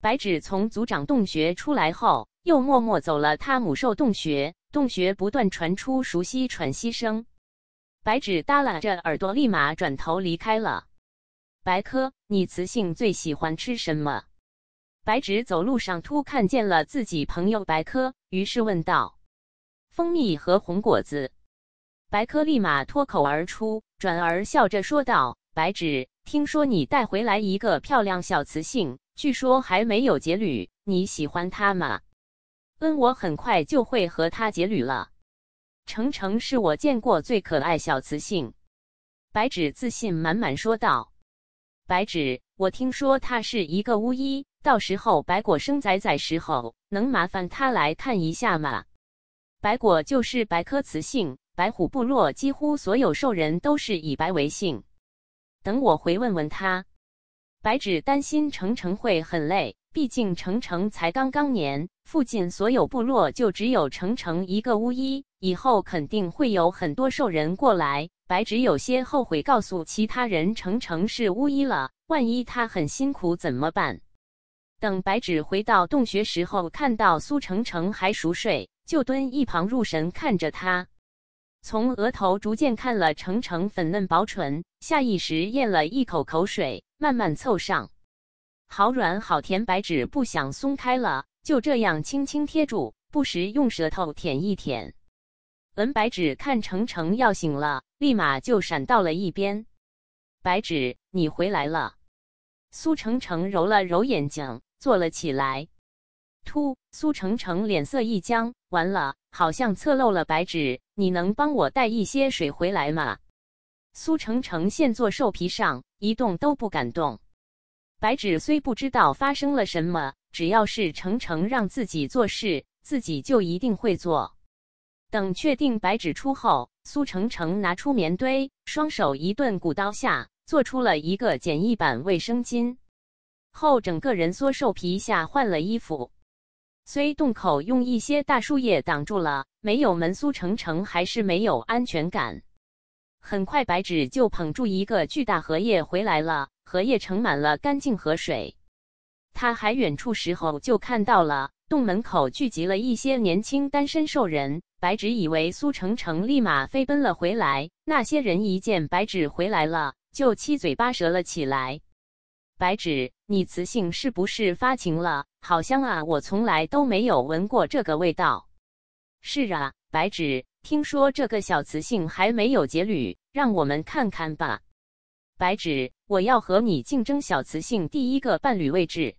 白芷从族长洞穴出来后，又默默走了他母兽洞穴。洞穴不断传出熟悉喘息声，白芷耷拉着耳朵，立马转头离开了。白科，你雌性最喜欢吃什么？白芷走路上突看见了自己朋友白科，于是问道：“蜂蜜和红果子。”白科立马脱口而出，转而笑着说道：“白芷，听说你带回来一个漂亮小雌性。”据说还没有结侣，你喜欢他吗？嗯，我很快就会和他结侣了。程程是我见过最可爱小雌性，白芷自信满满说道。白芷，我听说他是一个巫医，到时候白果生崽崽时候，能麻烦他来看一下吗？白果就是白科雌性，白虎部落几乎所有兽人都是以白为姓。等我回问问他。白芷担心程程会很累，毕竟程程才刚刚年，附近所有部落就只有程程一个巫医，以后肯定会有很多兽人过来。白芷有些后悔告诉其他人程程是巫医了，万一他很辛苦怎么办？等白芷回到洞穴时候，看到苏程程还熟睡，就蹲一旁入神看着他，从额头逐渐看了程程粉嫩薄唇，下意识咽了一口口水。慢慢凑上，好软好甜。白纸不想松开了，就这样轻轻贴住，不时用舌头舔一舔。文白纸看程程要醒了，立马就闪到了一边。白纸，你回来了。苏程程揉了揉眼睛，坐了起来。突，苏程程脸色一僵，完了，好像侧漏了。白纸，你能帮我带一些水回来吗？苏成成现坐兽皮上，一动都不敢动。白纸虽不知道发生了什么，只要是成成让自己做事，自己就一定会做。等确定白纸出后，苏成成拿出棉堆，双手一顿鼓捣下，做出了一个简易版卫生巾。后整个人缩兽皮下换了衣服，虽洞口用一些大树叶挡住了，没有门，苏成成还是没有安全感。很快，白纸就捧住一个巨大荷叶回来了。荷叶盛满了干净河水。他还远处时候就看到了洞门口聚集了一些年轻单身兽人。白纸以为苏成成立马飞奔了回来。那些人一见白纸回来了，就七嘴八舌了起来：“白纸，你雌性是不是发情了？好香啊，我从来都没有闻过这个味道。”“是啊，白纸。”听说这个小雌性还没有结侣，让我们看看吧。白芷，我要和你竞争小雌性第一个伴侣位置。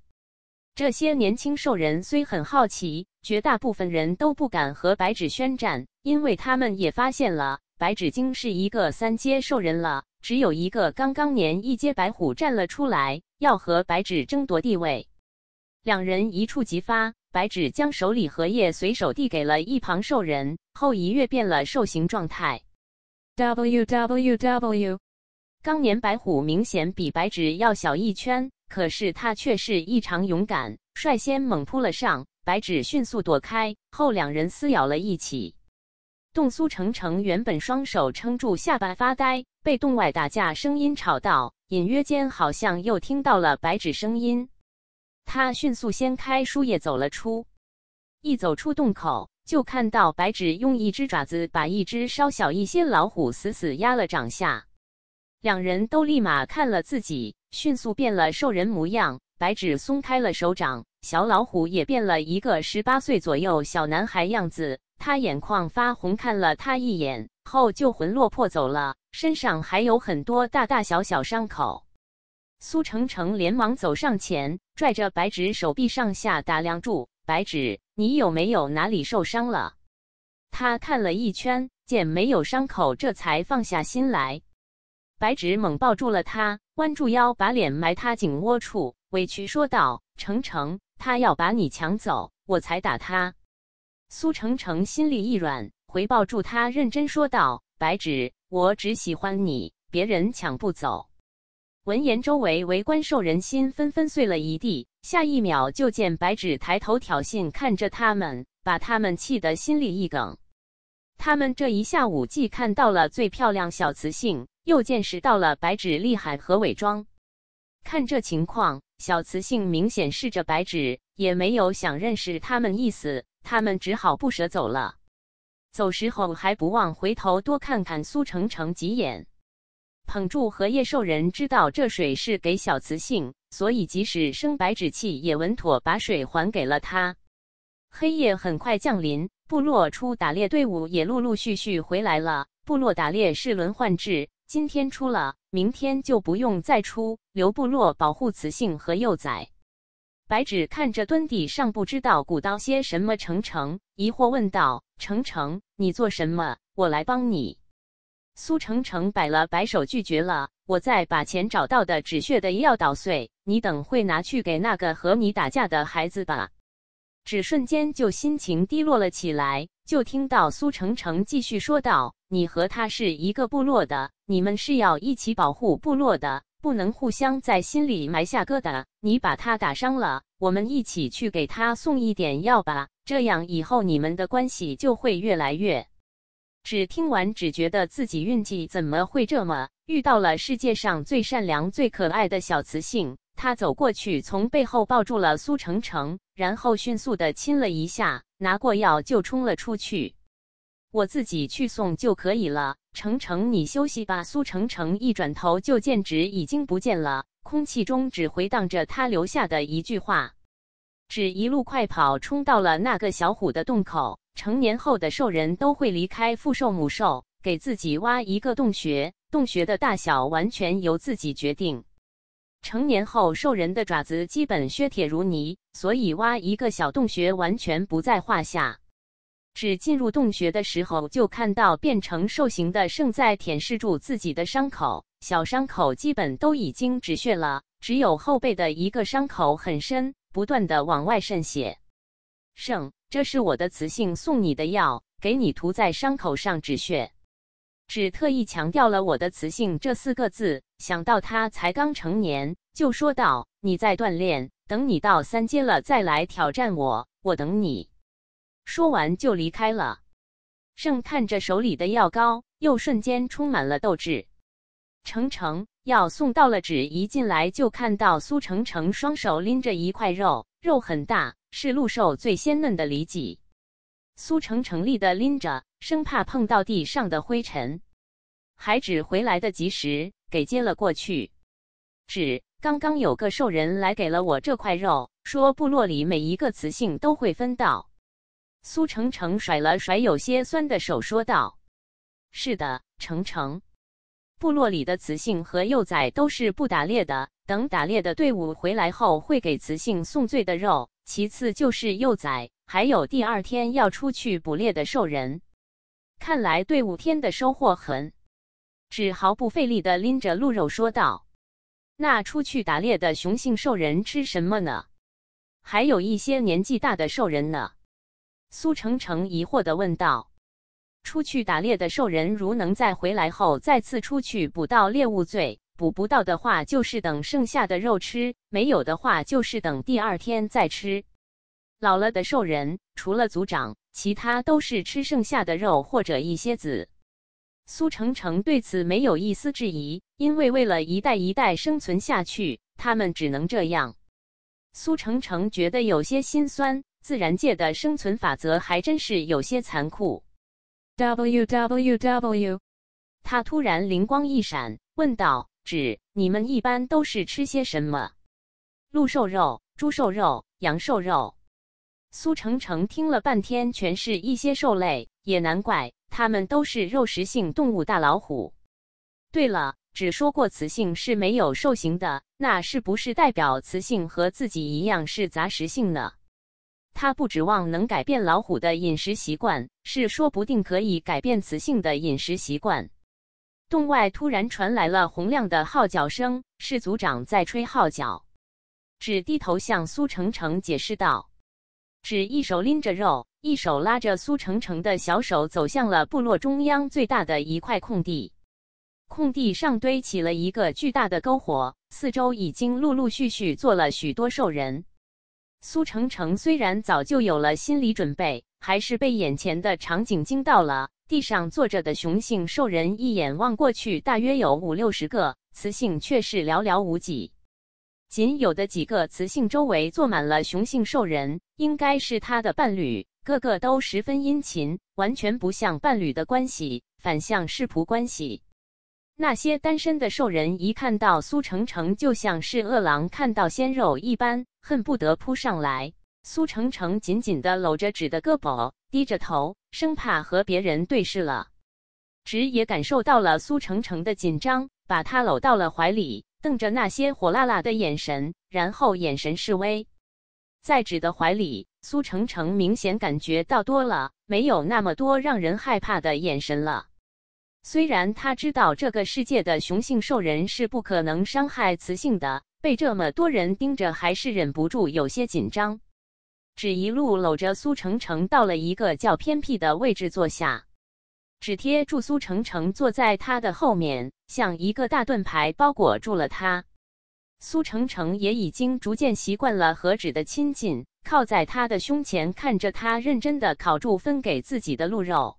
这些年轻兽人虽很好奇，绝大部分人都不敢和白芷宣战，因为他们也发现了白芷精是一个三阶兽人了。只有一个刚刚年一阶白虎站了出来，要和白芷争夺地位。两人一触即发，白芷将手里荷叶随手递给了一旁兽人。后一跃，变了兽形状态。w w w。刚年白虎明显比白纸要小一圈，可是它却是异常勇敢，率先猛扑了上。白纸迅速躲开，后两人撕咬了一起。洞苏成成原本双手撑住下巴发呆，被洞外打架声音吵到，隐约间好像又听到了白纸声音，他迅速掀开书页走了出。一走出洞口。就看到白纸用一只爪子把一只稍小一些老虎死死压了掌下，两人都立马看了自己，迅速变了兽人模样。白纸松开了手掌，小老虎也变了一个十八岁左右小男孩样子，他眼眶发红，看了他一眼后就魂落魄走了，身上还有很多大大小小伤口。苏程程连忙走上前，拽着白纸手臂上下打量住白纸。你有没有哪里受伤了？他看了一圈，见没有伤口，这才放下心来。白芷猛抱住了他，弯住腰，把脸埋他颈窝处，委屈说道：“程成，他要把你抢走，我才打他。”苏程成心里一软，回抱住他，认真说道：“白芷，我只喜欢你，别人抢不走。”闻言，周围围观兽人心纷纷碎了一地。下一秒，就见白纸抬头挑衅看着他们，把他们气得心里一梗。他们这一下午既看到了最漂亮小雌性，又见识到了白纸厉害和伪装。看这情况，小雌性明显是着白纸，也没有想认识他们意思。他们只好不舍走了，走时候还不忘回头多看看苏程程几眼。捧住荷叶兽人知道这水是给小雌性，所以即使生白纸气也稳妥，把水还给了他。黑夜很快降临，部落出打猎队伍也陆陆续续回来了。部落打猎是轮换制，今天出了，明天就不用再出，留部落保护雌性和幼崽。白纸看着蹲地上不知道鼓捣些什么，成成疑惑问道：“成成，你做什么？我来帮你。”苏成成摆了摆手，拒绝了。我再把钱找到的止血的药捣碎，你等会拿去给那个和你打架的孩子吧。只瞬间就心情低落了起来，就听到苏成成继续说道：“你和他是一个部落的，你们是要一起保护部落的，不能互相在心里埋下疙瘩。你把他打伤了，我们一起去给他送一点药吧，这样以后你们的关系就会越来越。”只听完，只觉得自己运气怎么会这么，遇到了世界上最善良、最可爱的小雌性。他走过去，从背后抱住了苏程程，然后迅速的亲了一下，拿过药就冲了出去。我自己去送就可以了，程程你休息吧。苏程程一转头就见纸已经不见了，空气中只回荡着他留下的一句话。纸一路快跑，冲到了那个小虎的洞口。成年后的兽人都会离开父兽母兽，给自己挖一个洞穴。洞穴的大小完全由自己决定。成年后，兽人的爪子基本削铁如泥，所以挖一个小洞穴完全不在话下。只进入洞穴的时候，就看到变成兽形的圣在舔舐住自己的伤口。小伤口基本都已经止血了，只有后背的一个伤口很深，不断的往外渗血。圣。这是我的雌性送你的药，给你涂在伤口上止血。只特意强调了“我的雌性”这四个字，想到他才刚成年，就说道：“你在锻炼，等你到三阶了再来挑战我，我等你。”说完就离开了。盛看着手里的药膏，又瞬间充满了斗志。程程，药送到了，纸一进来就看到苏程程双手拎着一块肉，肉很大。是鹿兽最鲜嫩的里脊，苏成成立的拎着，生怕碰到地上的灰尘，还指回来的及时给接了过去。指刚刚有个兽人来给了我这块肉，说部落里每一个雌性都会分到。苏成成甩了甩有些酸的手，说道：“是的，成成，部落里的雌性和幼崽都是不打猎的。”等打猎的队伍回来后，会给雌性送最的肉。其次就是幼崽，还有第二天要出去捕猎的兽人。看来队伍天的收获很。只毫不费力地拎着鹿肉说道：“那出去打猎的雄性兽人吃什么呢？还有一些年纪大的兽人呢？”苏成成疑惑地问道：“出去打猎的兽人，如能在回来后再次出去捕到猎物，罪，补不到的话，就是等剩下的肉吃；没有的话，就是等第二天再吃。老了的兽人，除了族长，其他都是吃剩下的肉或者一些籽。苏成成对此没有一丝质疑，因为为了一代一代生存下去，他们只能这样。苏成成觉得有些心酸，自然界的生存法则还真是有些残酷。w w w，他突然灵光一闪，问道。指你们一般都是吃些什么？鹿瘦肉、猪瘦肉、羊瘦肉。苏成成听了半天，全是一些兽类，也难怪他们都是肉食性动物。大老虎。对了，只说过雌性是没有兽形的，那是不是代表雌性和自己一样是杂食性呢？他不指望能改变老虎的饮食习惯，是说不定可以改变雌性的饮食习惯。洞外突然传来了洪亮的号角声，是族长在吹号角。只低头向苏程程解释道：“只一手拎着肉，一手拉着苏程程的小手，走向了部落中央最大的一块空地。空地上堆起了一个巨大的篝火，四周已经陆陆续续坐了许多兽人。苏程程虽然早就有了心理准备，还是被眼前的场景惊到了。”地上坐着的雄性兽人一眼望过去，大约有五六十个，雌性却是寥寥无几。仅有的几个雌性周围坐满了雄性兽人，应该是他的伴侣，个个都十分殷勤，完全不像伴侣的关系，反像是仆关系。那些单身的兽人一看到苏成成就像是饿狼看到鲜肉一般，恨不得扑上来。苏程程紧紧地搂着纸的胳膊，低着头，生怕和别人对视了。纸也感受到了苏程程的紧张，把他搂到了怀里，瞪着那些火辣辣的眼神，然后眼神示威。在纸的怀里，苏程程明显感觉到多了没有那么多让人害怕的眼神了。虽然他知道这个世界的雄性兽人是不可能伤害雌性的，被这么多人盯着，还是忍不住有些紧张。只一路搂着苏程程到了一个较偏僻的位置坐下，只贴住苏程程坐在他的后面，像一个大盾牌包裹住了他。苏程程也已经逐渐习惯了何止的亲近，靠在他的胸前看着他认真的烤住分给自己的鹿肉。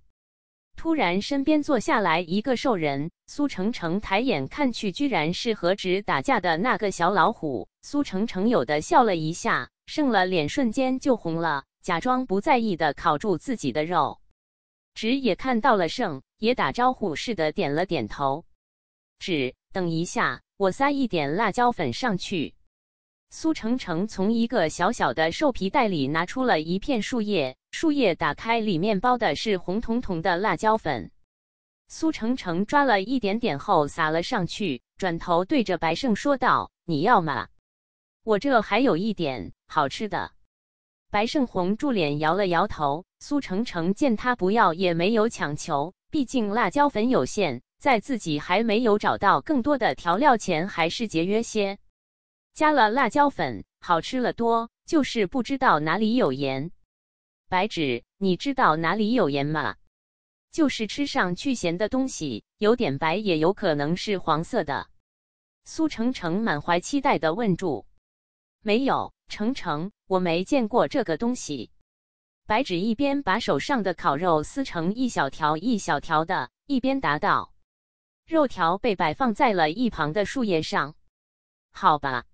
突然，身边坐下来一个兽人，苏程程抬眼看去，居然是和止打架的那个小老虎。苏程程有的笑了一下。胜了脸瞬间就红了，假装不在意的烤住自己的肉。纸也看到了胜，也打招呼似的点了点头。纸，等一下，我撒一点辣椒粉上去。苏程程从一个小小的兽皮袋里拿出了一片树叶，树叶打开里面包的是红彤彤的辣椒粉。苏程程抓了一点点后撒了上去，转头对着白胜说道：“你要吗？我这还有一点。”好吃的，白胜红住脸摇了摇头。苏程程见他不要，也没有强求。毕竟辣椒粉有限，在自己还没有找到更多的调料前，还是节约些。加了辣椒粉，好吃了多，就是不知道哪里有盐。白芷，你知道哪里有盐吗？就是吃上去咸的东西，有点白也有可能是黄色的。苏程程满怀期待的问住：“没有。”程程，我没见过这个东西。白纸一边把手上的烤肉撕成一小条一小条的，一边答道：“肉条被摆放在了一旁的树叶上。”好吧，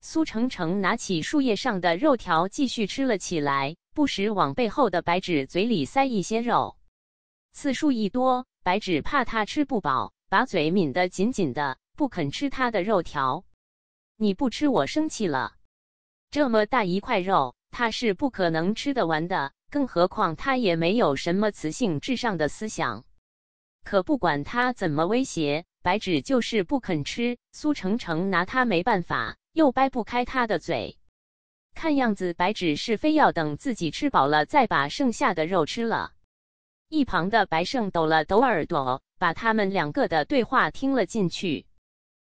苏程程拿起树叶上的肉条继续吃了起来，不时往背后的白纸嘴里塞一些肉。次数一多，白纸怕他吃不饱，把嘴抿得紧紧的，不肯吃他的肉条。你不吃，我生气了。这么大一块肉，他是不可能吃得完的，更何况他也没有什么雌性至上的思想。可不管他怎么威胁，白纸就是不肯吃。苏程程拿他没办法，又掰不开他的嘴。看样子，白纸是非要等自己吃饱了，再把剩下的肉吃了。一旁的白胜抖了抖耳朵，把他们两个的对话听了进去。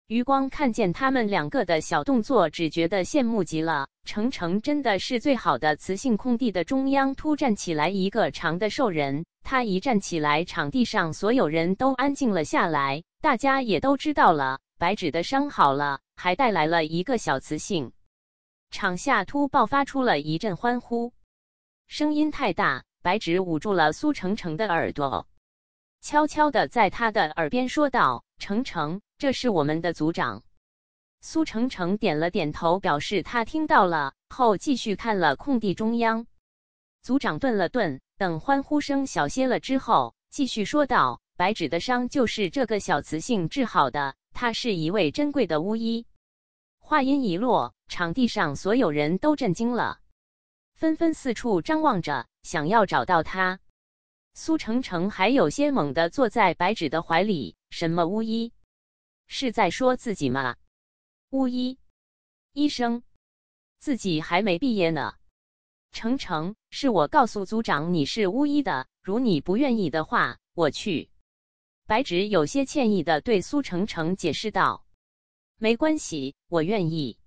余光看见他们两个的小动作，只觉得羡慕极了。程成真的是最好的雌性。空地的中央突站起来一个长的兽人，他一站起来，场地上所有人都安静了下来。大家也都知道了，白纸的伤好了，还带来了一个小雌性。场下突爆发出了一阵欢呼，声音太大，白纸捂住了苏程程的耳朵，悄悄的在他的耳边说道：“程程，这是我们的组长，苏成成点了点头，表示他听到了，后继续看了空地中央。组长顿了顿，等欢呼声小些了之后，继续说道：“白纸的伤就是这个小雌性治好的，他是一位珍贵的巫医。”话音一落，场地上所有人都震惊了，纷纷四处张望着，想要找到他。苏成成还有些懵的坐在白纸的怀里，什么巫医？是在说自己吗？巫医，医生，自己还没毕业呢。程程，是我告诉组长你是巫医的。如你不愿意的话，我去。白芷有些歉意的对苏程程解释道：“没关系，我愿意。”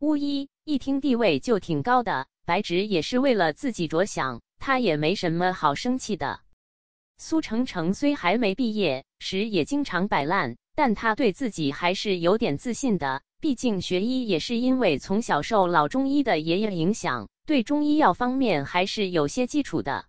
巫医一听地位就挺高的，白芷也是为了自己着想，他也没什么好生气的。苏程程虽还没毕业时也经常摆烂。但他对自己还是有点自信的，毕竟学医也是因为从小受老中医的爷爷影响，对中医药方面还是有些基础的。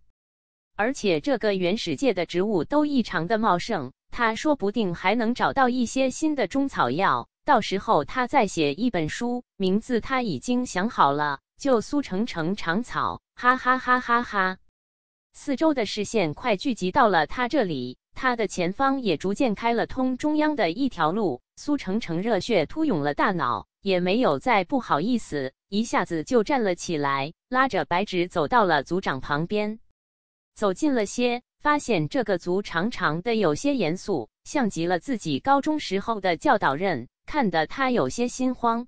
而且这个原始界的植物都异常的茂盛，他说不定还能找到一些新的中草药，到时候他再写一本书，名字他已经想好了，就《苏成成长草》，哈哈哈哈哈！四周的视线快聚集到了他这里。他的前方也逐渐开了通中央的一条路，苏程程热血突涌了，大脑也没有再不好意思，一下子就站了起来，拉着白纸走到了族长旁边。走近了些，发现这个族长长的有些严肃，像极了自己高中时候的教导任，看得他有些心慌。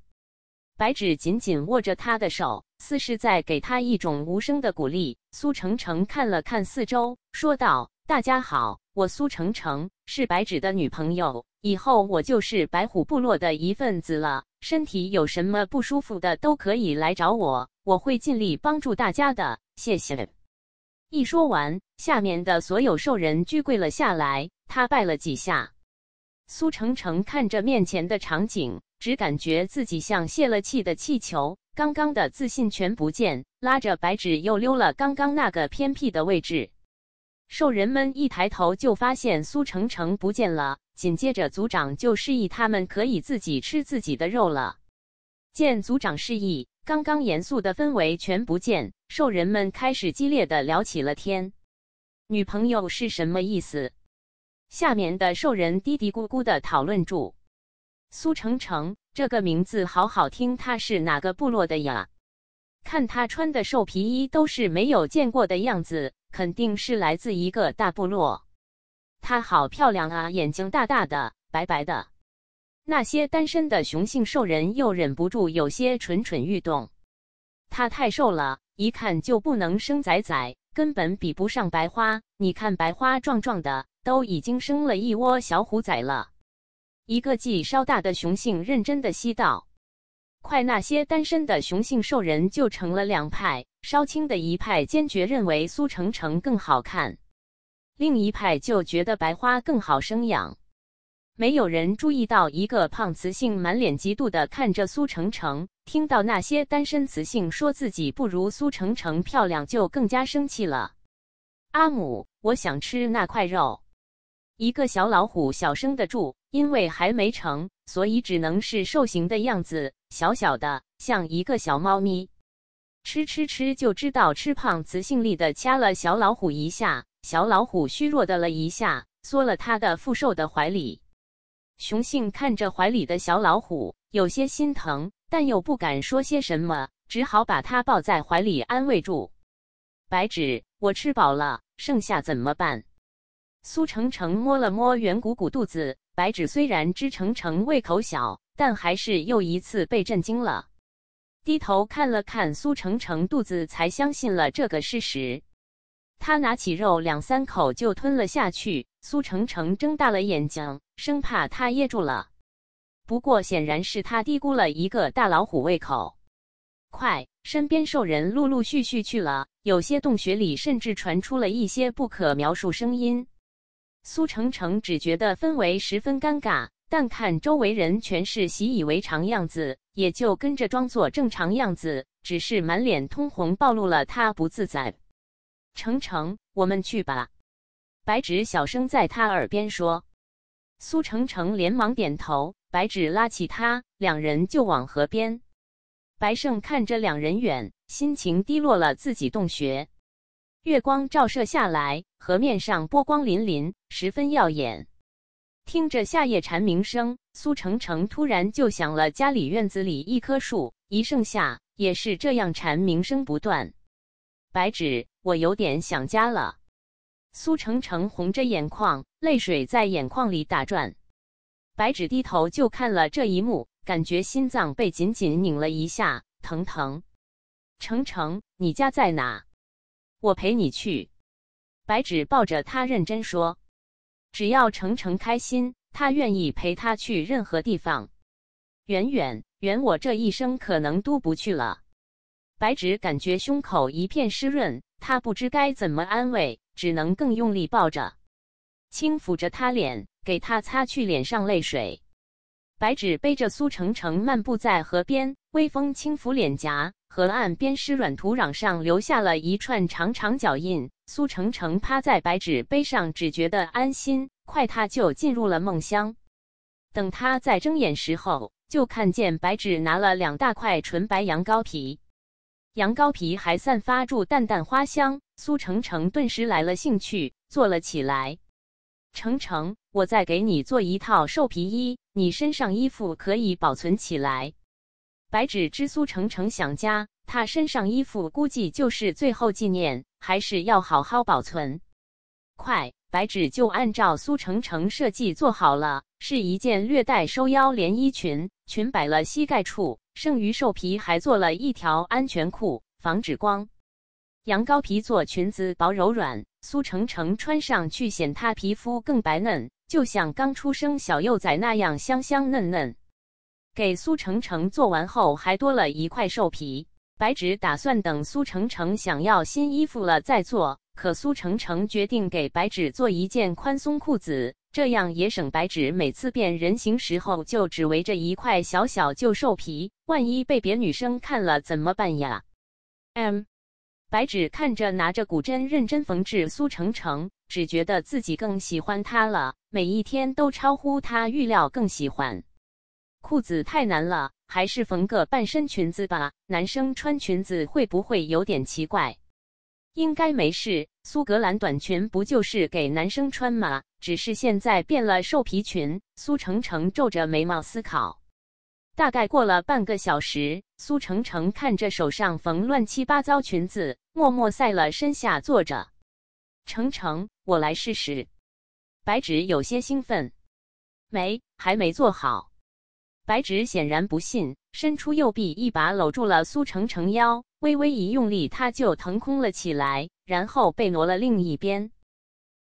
白纸紧紧握着他的手，似是在给他一种无声的鼓励。苏程程看了看四周，说道：“大家好。”我苏成成是白纸的女朋友，以后我就是白虎部落的一份子了。身体有什么不舒服的都可以来找我，我会尽力帮助大家的。谢谢。一说完，下面的所有兽人鞠跪了下来，他拜了几下。苏成成看着面前的场景，只感觉自己像泄了气的气球，刚刚的自信全不见。拉着白纸又溜了刚刚那个偏僻的位置。兽人们一抬头就发现苏程程不见了，紧接着族长就示意他们可以自己吃自己的肉了。见族长示意，刚刚严肃的氛围全不见，兽人们开始激烈的聊起了天。女朋友是什么意思？下面的兽人嘀嘀咕咕的讨论住。苏程程这个名字好好听，他是哪个部落的呀？看他穿的兽皮衣都是没有见过的样子。肯定是来自一个大部落。她好漂亮啊，眼睛大大的，白白的。那些单身的雄性兽人又忍不住有些蠢蠢欲动。她太瘦了，一看就不能生崽崽，根本比不上白花。你看白花壮壮的，都已经生了一窝小虎崽了。一个记稍大的雄性认真的吸道。快，那些单身的雄性兽人就成了两派，稍轻的一派坚决认为苏程程更好看，另一派就觉得白花更好生养。没有人注意到一个胖雌性满脸嫉妒的看着苏程程，听到那些单身雌性说自己不如苏程程漂亮，就更加生气了。阿姆，我想吃那块肉。一个小老虎小声的住，因为还没成。所以只能是兽形的样子，小小的，像一个小猫咪。吃吃吃，就知道吃胖。雌性力的掐了小老虎一下，小老虎虚弱的了一下，缩了他的腹兽的怀里。雄性看着怀里的小老虎，有些心疼，但又不敢说些什么，只好把它抱在怀里安慰住。白芷，我吃饱了，剩下怎么办？苏程程摸了摸圆鼓鼓肚子。白芷虽然知程程胃口小，但还是又一次被震惊了。低头看了看苏程程肚子，才相信了这个事实。他拿起肉，两三口就吞了下去。苏程程睁大了眼睛，生怕他噎住了。不过，显然是他低估了一个大老虎胃口。快，身边兽人陆陆续续去了，有些洞穴里甚至传出了一些不可描述声音。苏程程只觉得氛围十分尴尬，但看周围人全是习以为常样子，也就跟着装作正常样子，只是满脸通红，暴露了他不自在。程程，我们去吧。白芷小声在他耳边说。苏程程连忙点头，白芷拉起他，两人就往河边。白胜看着两人远，心情低落了，自己洞穴。月光照射下来，河面上波光粼粼，十分耀眼。听着夏夜蝉鸣声，苏程程突然就想了家里院子里一棵树，一盛夏也是这样，蝉鸣声不断。白芷，我有点想家了。苏程程红着眼眶，泪水在眼眶里打转。白芷低头就看了这一幕，感觉心脏被紧紧拧了一下，疼疼。程程，你家在哪？我陪你去，白芷抱着他认真说：“只要程程开心，他愿意陪他去任何地方。”远远远，我这一生可能都不去了。白芷感觉胸口一片湿润，他不知该怎么安慰，只能更用力抱着，轻抚着他脸，给他擦去脸上泪水。白芷背着苏程程漫步在河边，微风轻拂脸颊。河岸边湿软土壤上留下了一串长长脚印。苏程程趴在白纸杯上，只觉得安心，快他就进入了梦乡。等他再睁眼时候，就看见白纸拿了两大块纯白羊羔皮，羊羔皮还散发住淡淡花香。苏程程顿时来了兴趣，坐了起来。程程，我再给你做一套兽皮衣，你身上衣服可以保存起来。白芷知苏程程想家，他身上衣服估计就是最后纪念，还是要好好保存。快，白芷就按照苏程程设计做好了，是一件略带收腰连衣裙，裙摆了膝盖处，剩余兽皮还做了一条安全裤，防止光。羊羔皮做裙子薄柔软，苏程程穿上去显他皮肤更白嫩，就像刚出生小幼崽那样香香嫩嫩。给苏程程做完后，还多了一块兽皮。白芷打算等苏程程想要新衣服了再做，可苏程程决定给白芷做一件宽松裤子，这样也省白芷每次变人形时候就只围着一块小小旧兽皮。万一被别女生看了怎么办呀？M，白芷看着拿着古针认真缝制苏程程，只觉得自己更喜欢他了。每一天都超乎他预料更喜欢。裤子太难了，还是缝个半身裙子吧。男生穿裙子会不会有点奇怪？应该没事。苏格兰短裙不就是给男生穿吗？只是现在变了兽皮裙。苏程程皱着眉毛思考。大概过了半个小时，苏程程看着手上缝乱七八糟裙子，默默塞了身下坐着。程程，我来试试。白芷有些兴奋。没，还没做好。白芷显然不信，伸出右臂，一把搂住了苏程程腰，微微一用力，他就腾空了起来，然后被挪了另一边。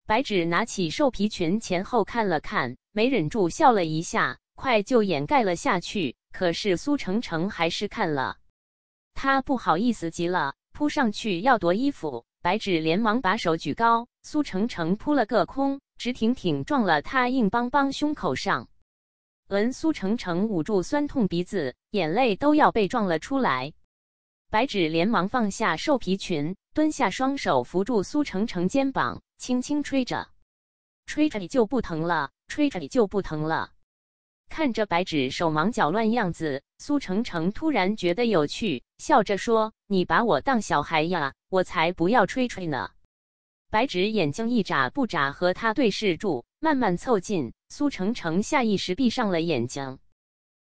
白纸拿起兽皮裙前后看了看，没忍住笑了一下，快就掩盖了下去。可是苏程程还是看了，他不好意思极了，扑上去要夺衣服，白纸连忙把手举高，苏程程扑了个空，直挺挺撞了他硬邦邦胸口上。闻苏成成捂住酸痛鼻子，眼泪都要被撞了出来。白芷连忙放下兽皮裙，蹲下，双手扶住苏成成肩膀，轻轻吹着，吹着你就不疼了，吹着你就不疼了。看着白芷手忙脚乱样子，苏成成突然觉得有趣，笑着说：“你把我当小孩呀？我才不要吹吹呢！”白芷眼睛一眨不眨，和他对视住，慢慢凑近。苏程程下意识闭上了眼睛，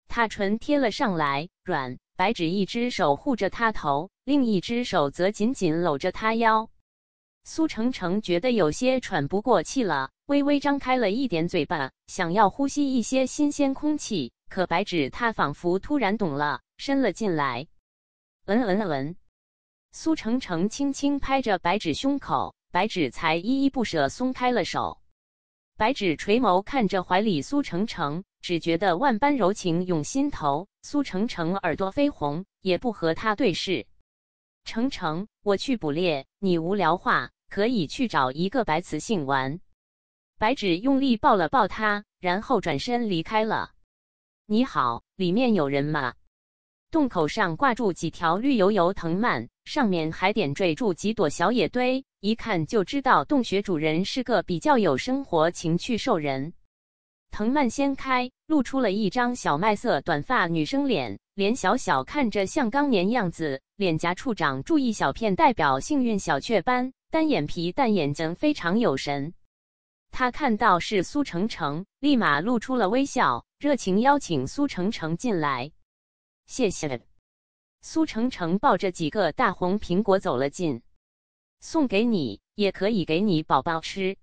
他唇贴了上来，软白纸一只手护着他头，另一只手则紧紧搂着他腰。苏程程觉得有些喘不过气了，微微张开了一点嘴巴，想要呼吸一些新鲜空气。可白纸他仿佛突然懂了，伸了进来，闻闻闻。苏程程轻轻拍着白纸胸口，白纸才依依不舍松开了手。白芷垂眸看着怀里苏程程，只觉得万般柔情涌心头。苏程程耳朵绯红，也不和他对视。程程，我去捕猎，你无聊话可以去找一个白雌性玩。白芷用力抱了抱他，然后转身离开了。你好，里面有人吗？洞口上挂住几条绿油油藤蔓，上面还点缀住几朵小野堆，一看就知道洞穴主人是个比较有生活情趣兽人。藤蔓掀开，露出了一张小麦色短发女生脸，脸小小，看着像刚年样子，脸颊处长住一小片代表幸运小雀斑，单眼皮，但眼睛非常有神。他看到是苏程程，立马露出了微笑，热情邀请苏程程进来。谢谢。苏程程抱着几个大红苹果走了进，送给你，也可以给你宝宝吃。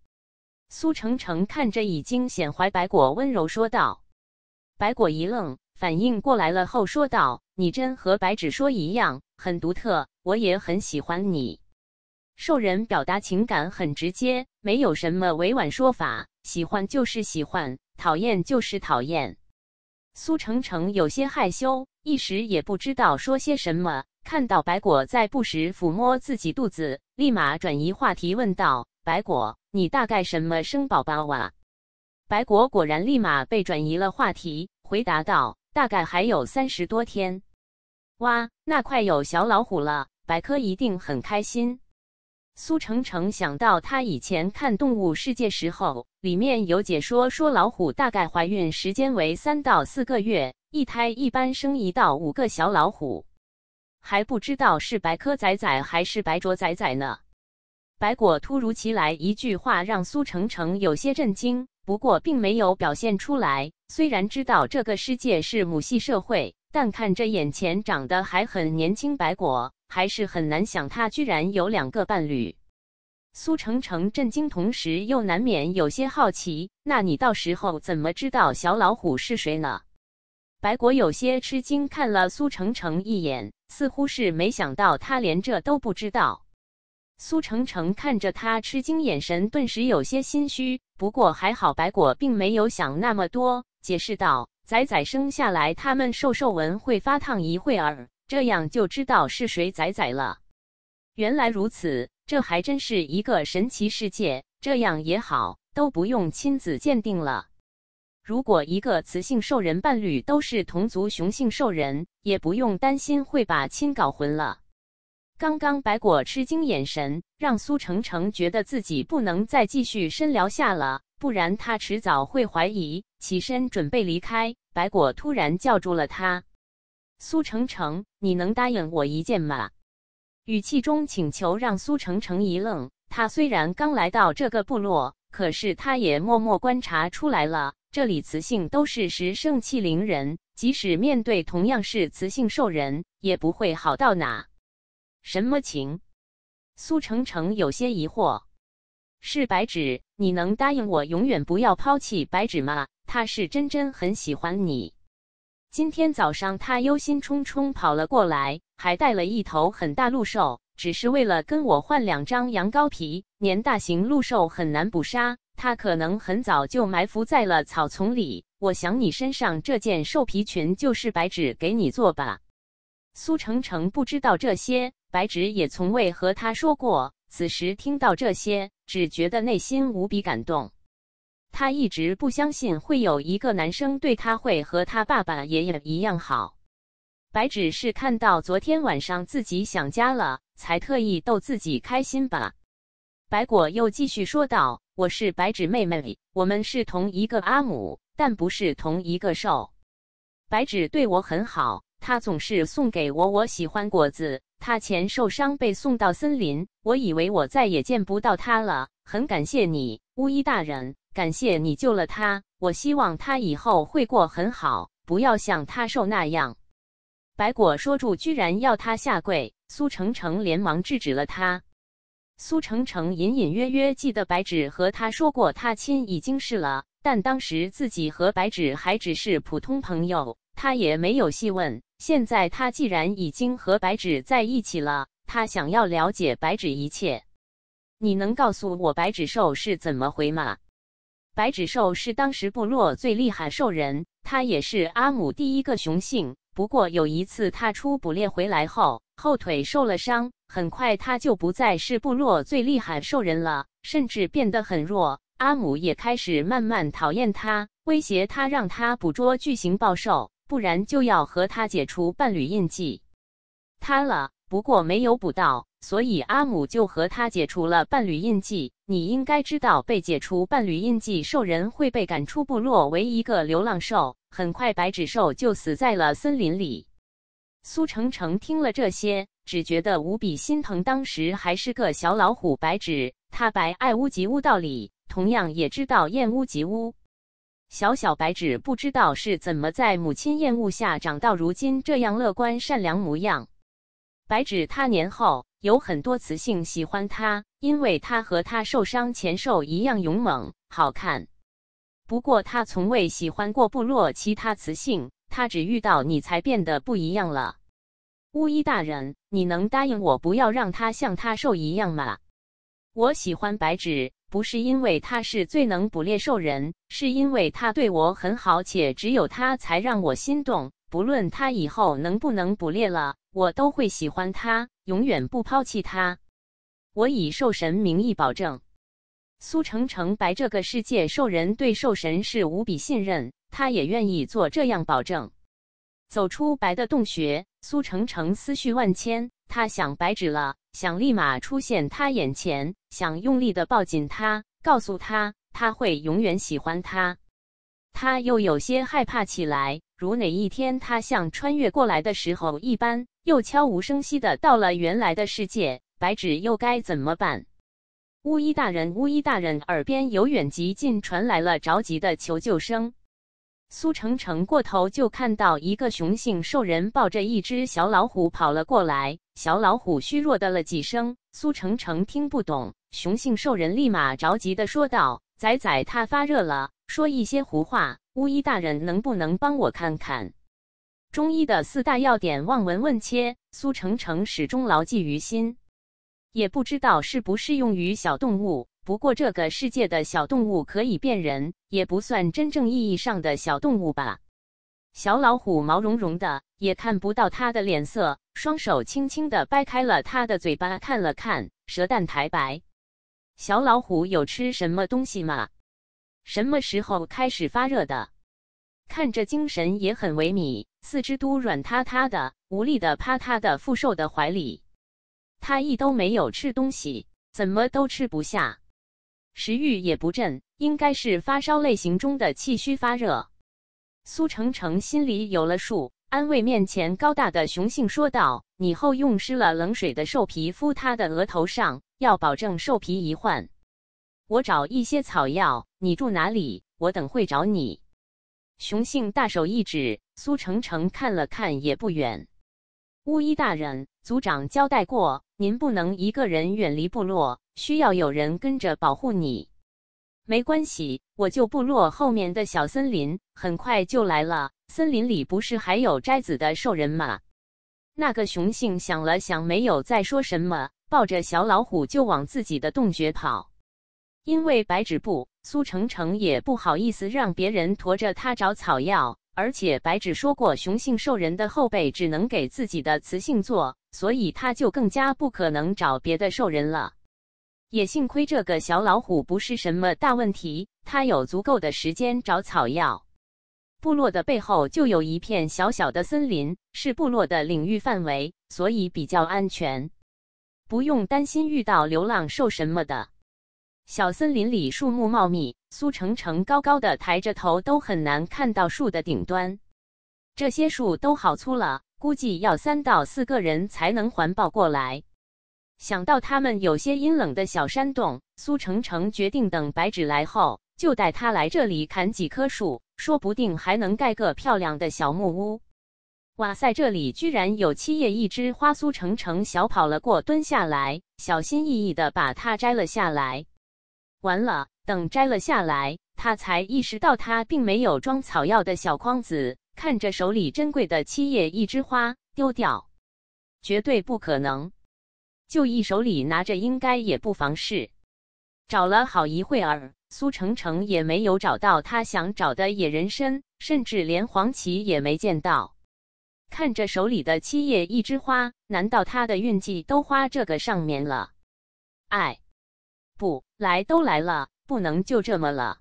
苏程程看着已经显怀白果，温柔说道：“白果一愣，反应过来了后说道：‘你真和白芷说一样，很独特，我也很喜欢你。’兽人表达情感很直接，没有什么委婉说法，喜欢就是喜欢，讨厌就是讨厌。”苏程程有些害羞，一时也不知道说些什么。看到白果在不时抚摸自己肚子，立马转移话题问道：“白果，你大概什么生宝宝哇？”白果果然立马被转移了话题，回答道：“大概还有三十多天。”哇，那快有小老虎了，百科一定很开心。苏程程想到他以前看《动物世界》时候，里面有解说说老虎大概怀孕时间为三到四个月，一胎一般生一到五个小老虎，还不知道是白科仔仔还是白卓仔仔呢。白果突如其来一句话让苏程程有些震惊，不过并没有表现出来。虽然知道这个世界是母系社会，但看着眼前长得还很年轻白果。还是很难想，他居然有两个伴侣。苏程程震惊，同时又难免有些好奇。那你到时候怎么知道小老虎是谁呢？白果有些吃惊，看了苏程程一眼，似乎是没想到他连这都不知道。苏程程看着他吃惊眼神，顿时有些心虚。不过还好，白果并没有想那么多，解释道：“仔仔生下来，他们瘦瘦纹会发烫一会儿。”这样就知道是谁仔仔了。原来如此，这还真是一个神奇世界。这样也好，都不用亲子鉴定了。如果一个雌性兽人伴侣都是同族雄性兽人，也不用担心会把亲搞混了。刚刚白果吃惊眼神，让苏程程觉得自己不能再继续深聊下了，不然他迟早会怀疑。起身准备离开，白果突然叫住了他。苏程程，你能答应我一件吗？语气中请求让苏程程一愣。他虽然刚来到这个部落，可是他也默默观察出来了，这里雌性都是十盛气凌人，即使面对同样是雌性兽人，也不会好到哪。什么情？苏程程有些疑惑。是白芷，你能答应我永远不要抛弃白芷吗？她是真真很喜欢你。今天早上，他忧心忡忡跑了过来，还带了一头很大鹿兽，只是为了跟我换两张羊羔皮。年大型鹿兽很难捕杀，它可能很早就埋伏在了草丛里。我想你身上这件兽皮裙就是白芷给你做吧。苏程程不知道这些，白芷也从未和他说过。此时听到这些，只觉得内心无比感动。他一直不相信会有一个男生对他会和他爸爸、爷爷一样好。白纸是看到昨天晚上自己想家了，才特意逗自己开心吧。白果又继续说道：“我是白纸妹妹，我们是同一个阿母，但不是同一个兽。白纸对我很好，他总是送给我我喜欢果子。他前受伤被送到森林，我以为我再也见不到他了。很感谢你，巫医大人。”感谢你救了他，我希望他以后会过很好，不要像他受那样。白果说：“住！”居然要他下跪。苏成成连忙制止了他。苏成成隐隐约约记得白芷和他说过，他亲已经是了，但当时自己和白芷还只是普通朋友，他也没有细问。现在他既然已经和白芷在一起了，他想要了解白芷一切。你能告诉我白芷受是怎么回吗？白指兽是当时部落最厉害兽人，它也是阿姆第一个雄性。不过有一次他出捕猎回来后，后腿受了伤，很快他就不再是部落最厉害兽人了，甚至变得很弱。阿姆也开始慢慢讨厌他，威胁他让他捕捉巨型暴兽，不然就要和他解除伴侣印记。他了。不过没有捕到，所以阿姆就和他解除了伴侣印记。你应该知道，被解除伴侣印记兽人会被赶出部落，为一个流浪兽。很快，白纸兽就死在了森林里。苏程程听了这些，只觉得无比心疼。当时还是个小老虎白纸，他白爱屋及乌道理，同样也知道厌屋及乌。小小白纸不知道是怎么在母亲厌恶下长到如今这样乐观善良模样。白纸，他年后有很多雌性喜欢他，因为他和他受伤前兽一样勇猛好看。不过他从未喜欢过部落其他雌性，他只遇到你才变得不一样了。巫医大人，你能答应我不要让他像他兽一样吗？我喜欢白纸，不是因为他是最能捕猎兽人，是因为他对我很好，且只有他才让我心动。不论他以后能不能捕猎了。我都会喜欢他，永远不抛弃他。我以兽神名义保证。苏程程白，这个世界兽人对兽神是无比信任，他也愿意做这样保证。走出白的洞穴，苏程程思绪万千。他想白纸了，想立马出现他眼前，想用力的抱紧他，告诉他他会永远喜欢他。他又有些害怕起来，如哪一天他像穿越过来的时候一般。又悄无声息的到了原来的世界，白纸又该怎么办？巫医大人，巫医大人，耳边由远及近传来了着急的求救声。苏成成过头就看到一个雄性兽人抱着一只小老虎跑了过来，小老虎虚弱的了几声，苏成成听不懂，雄性兽人立马着急的说道：“仔仔他发热了，说一些胡话，巫医大人能不能帮我看看？”中医的四大要点：望、闻、问、切，苏成成始终牢记于心。也不知道适不适用于小动物，不过这个世界的小动物可以变人，也不算真正意义上的小动物吧。小老虎毛茸茸的，也看不到它的脸色。双手轻轻地掰开了它的嘴巴，看了看，舌淡苔白。小老虎有吃什么东西吗？什么时候开始发热的？看着精神也很萎靡，四肢都软塌塌的，无力的趴他的富瘦的怀里。他一都没有吃东西，怎么都吃不下，食欲也不振，应该是发烧类型中的气虚发热。苏成成心里有了数，安慰面前高大的雄性说道：“你后用湿了冷水的兽皮敷他的额头上，要保证兽皮一换。我找一些草药。你住哪里？我等会找你。”雄性大手一指，苏程程看了看，也不远。巫医大人，族长交代过，您不能一个人远离部落，需要有人跟着保护你。没关系，我就部落后面的小森林，很快就来了。森林里不是还有摘子的兽人吗？那个雄性想了想，没有再说什么，抱着小老虎就往自己的洞穴跑，因为白纸布。苏程程也不好意思让别人驮着他找草药，而且白芷说过，雄性兽人的后背只能给自己的雌性做，所以他就更加不可能找别的兽人了。也幸亏这个小老虎不是什么大问题，他有足够的时间找草药。部落的背后就有一片小小的森林，是部落的领域范围，所以比较安全，不用担心遇到流浪兽什么的。小森林里树木茂密，苏成成高高的抬着头都很难看到树的顶端。这些树都好粗了，估计要三到四个人才能环抱过来。想到他们有些阴冷的小山洞，苏成成决定等白纸来后就带他来这里砍几棵树，说不定还能盖个漂亮的小木屋。哇塞，这里居然有七叶一枝花！苏成成小跑了过，蹲下来，小心翼翼的把它摘了下来。完了，等摘了下来，他才意识到他并没有装草药的小筐子。看着手里珍贵的七叶一枝花，丢掉，绝对不可能。就一手里拿着，应该也不妨事。找了好一会儿，苏成成也没有找到他想找的野人参，甚至连黄芪也没见到。看着手里的七叶一枝花，难道他的运气都花这个上面了？哎。不来都来了，不能就这么了。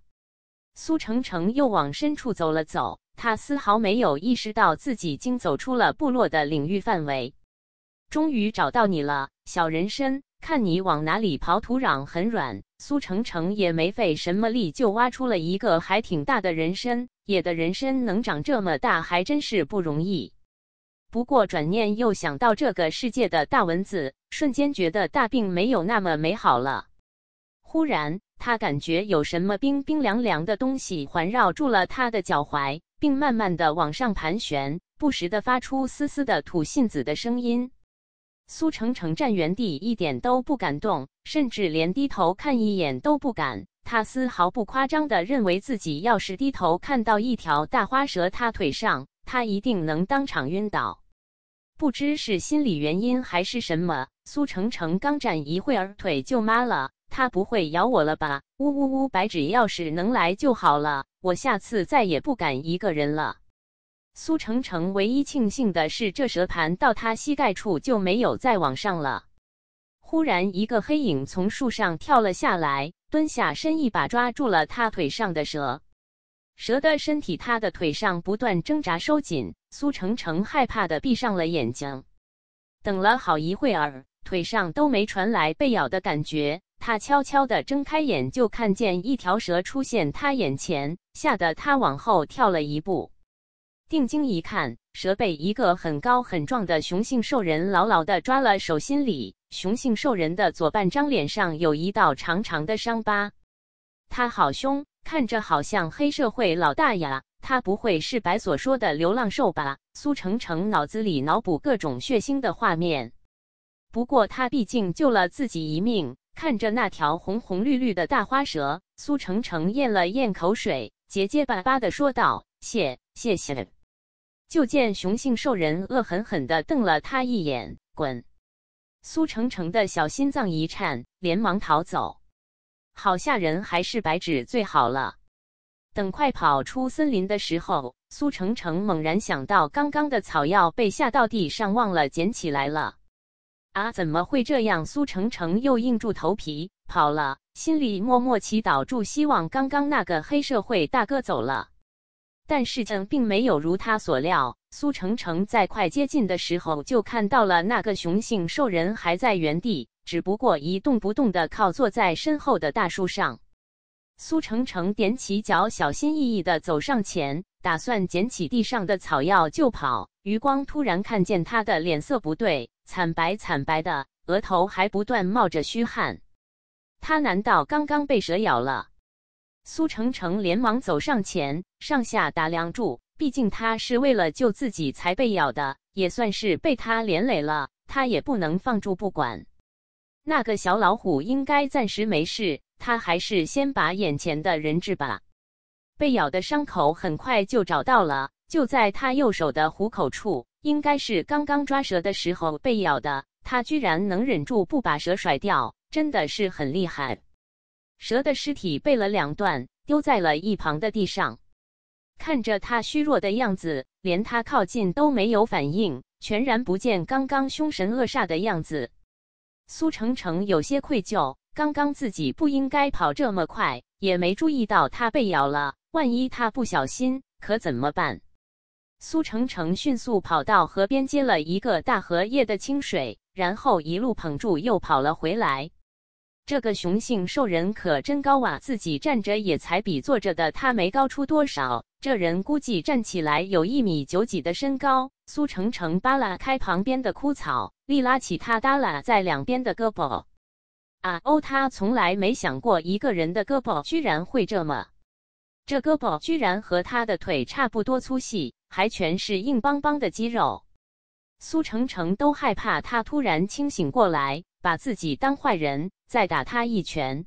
苏程程又往深处走了走，他丝毫没有意识到自己已经走出了部落的领域范围。终于找到你了，小人参！看你往哪里刨，土壤很软。苏程程也没费什么力，就挖出了一个还挺大的人参。野的人参能长这么大，还真是不容易。不过转念又想到这个世界的大蚊子，瞬间觉得大病没有那么美好了。忽然，他感觉有什么冰冰凉凉的东西环绕住了他的脚踝，并慢慢的往上盘旋，不时的发出嘶嘶的吐信子的声音。苏程程站原地，一点都不敢动，甚至连低头看一眼都不敢。他丝毫不夸张的认为，自己要是低头看到一条大花蛇，他腿上，他一定能当场晕倒。不知是心理原因还是什么，苏程程刚站一会儿，腿就麻了。它不会咬我了吧？呜呜呜！白纸要是能来就好了。我下次再也不敢一个人了。苏程程唯一庆幸的是，这蛇盘到他膝盖处就没有再往上了。忽然，一个黑影从树上跳了下来，蹲下身，一把抓住了他腿上的蛇。蛇的身体他的腿上不断挣扎收紧，苏程程害怕的闭上了眼睛。等了好一会儿，腿上都没传来被咬的感觉。他悄悄地睁开眼，就看见一条蛇出现他眼前，吓得他往后跳了一步。定睛一看，蛇被一个很高很壮的雄性兽人牢牢的抓了手心里。雄性兽人的左半张脸上有一道长长的伤疤，他好凶，看着好像黑社会老大呀。他不会是白所说的流浪兽吧？苏程程脑子里脑补各种血腥的画面，不过他毕竟救了自己一命。看着那条红红绿绿的大花蛇，苏成成咽了咽口水，结结巴巴地说道：“谢，谢谢。”就见雄性兽人恶狠狠地瞪了他一眼：“滚！”苏成成的小心脏一颤，连忙逃走。好吓人，还是白纸最好了。等快跑出森林的时候，苏成成猛然想到，刚刚的草药被吓到地上，忘了捡起来了。啊！怎么会这样？苏成成又硬住头皮跑了，心里默默祈祷，祝希望刚刚那个黑社会大哥走了。但事情并没有如他所料。苏成成在快接近的时候，就看到了那个雄性兽人还在原地，只不过一动不动的靠坐在身后的大树上。苏成成踮起脚，小心翼翼地走上前，打算捡起地上的草药就跑。余光突然看见他的脸色不对。惨白惨白的额头还不断冒着虚汗，他难道刚刚被蛇咬了？苏成成连忙走上前，上下打量住。毕竟他是为了救自己才被咬的，也算是被他连累了，他也不能放住不管。那个小老虎应该暂时没事，他还是先把眼前的人质吧。被咬的伤口很快就找到了。就在他右手的虎口处，应该是刚刚抓蛇的时候被咬的。他居然能忍住不把蛇甩掉，真的是很厉害。蛇的尸体被了两段，丢在了一旁的地上。看着他虚弱的样子，连他靠近都没有反应，全然不见刚刚凶神恶煞的样子。苏程程有些愧疚，刚刚自己不应该跑这么快，也没注意到他被咬了。万一他不小心，可怎么办？苏程程迅速跑到河边接了一个大荷叶的清水，然后一路捧住又跑了回来。这个雄性兽人可真高啊！自己站着也才比坐着的他没高出多少。这人估计站起来有一米九几的身高。苏程程扒拉开旁边的枯草，拉起他耷拉在两边的胳膊。啊哦！他从来没想过一个人的胳膊居然会这么。这胳膊居然和他的腿差不多粗细，还全是硬邦邦的肌肉。苏程程都害怕他突然清醒过来，把自己当坏人再打他一拳。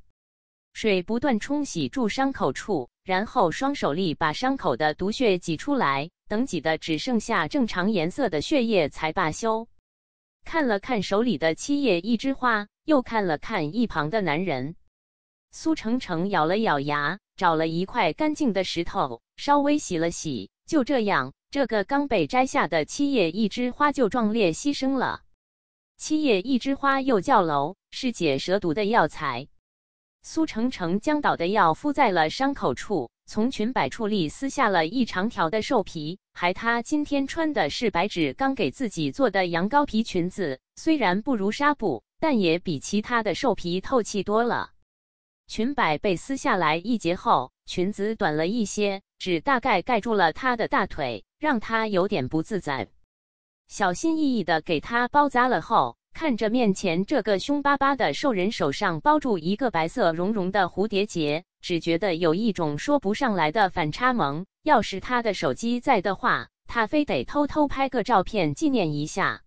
水不断冲洗住伤口处，然后双手力把伤口的毒血挤出来，等挤的只剩下正常颜色的血液才罢休。看了看手里的七叶一枝花，又看了看一旁的男人，苏程程咬了咬牙。找了一块干净的石头，稍微洗了洗，就这样，这个刚被摘下的七叶一枝花就壮烈牺牲了。七叶一枝花又叫楼，是解蛇毒的药材。苏程程将捣的药敷在了伤口处，从裙摆处里撕下了一长条的兽皮，还他今天穿的是白纸刚给自己做的羊羔皮裙子，虽然不如纱布，但也比其他的兽皮透气多了。裙摆被撕下来一截后，裙子短了一些，只大概盖住了她的大腿，让她有点不自在。小心翼翼地给她包扎了后，看着面前这个凶巴巴的兽人，手上包住一个白色绒绒的蝴蝶结，只觉得有一种说不上来的反差萌。要是他的手机在的话，他非得偷偷拍个照片纪念一下。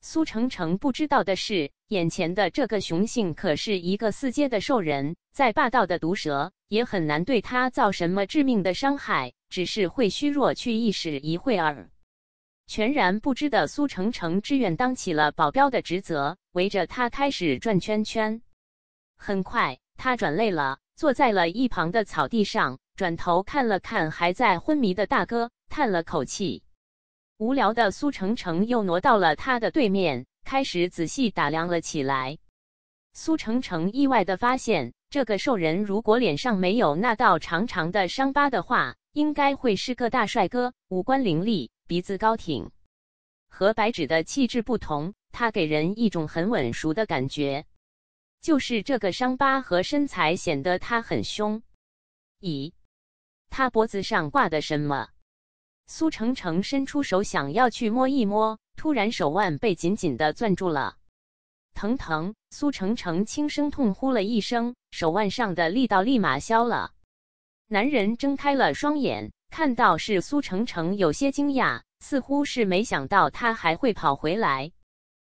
苏程程不知道的是，眼前的这个雄性可是一个四阶的兽人，再霸道的毒蛇也很难对他造什么致命的伤害，只是会虚弱去意识一会儿。全然不知的苏程程志愿当起了保镖的职责，围着他开始转圈圈。很快，他转累了，坐在了一旁的草地上，转头看了看还在昏迷的大哥，叹了口气。无聊的苏程程又挪到了他的对面，开始仔细打量了起来。苏程程意外的发现，这个兽人如果脸上没有那道长长的伤疤的话，应该会是个大帅哥，五官凌厉，鼻子高挺。和白芷的气质不同，他给人一种很稳熟的感觉。就是这个伤疤和身材显得他很凶。咦，他脖子上挂的什么？苏程程伸出手想要去摸一摸，突然手腕被紧紧的攥住了，疼疼！苏程程轻声痛呼了一声，手腕上的力道立马消了。男人睁开了双眼，看到是苏程程，有些惊讶，似乎是没想到他还会跑回来。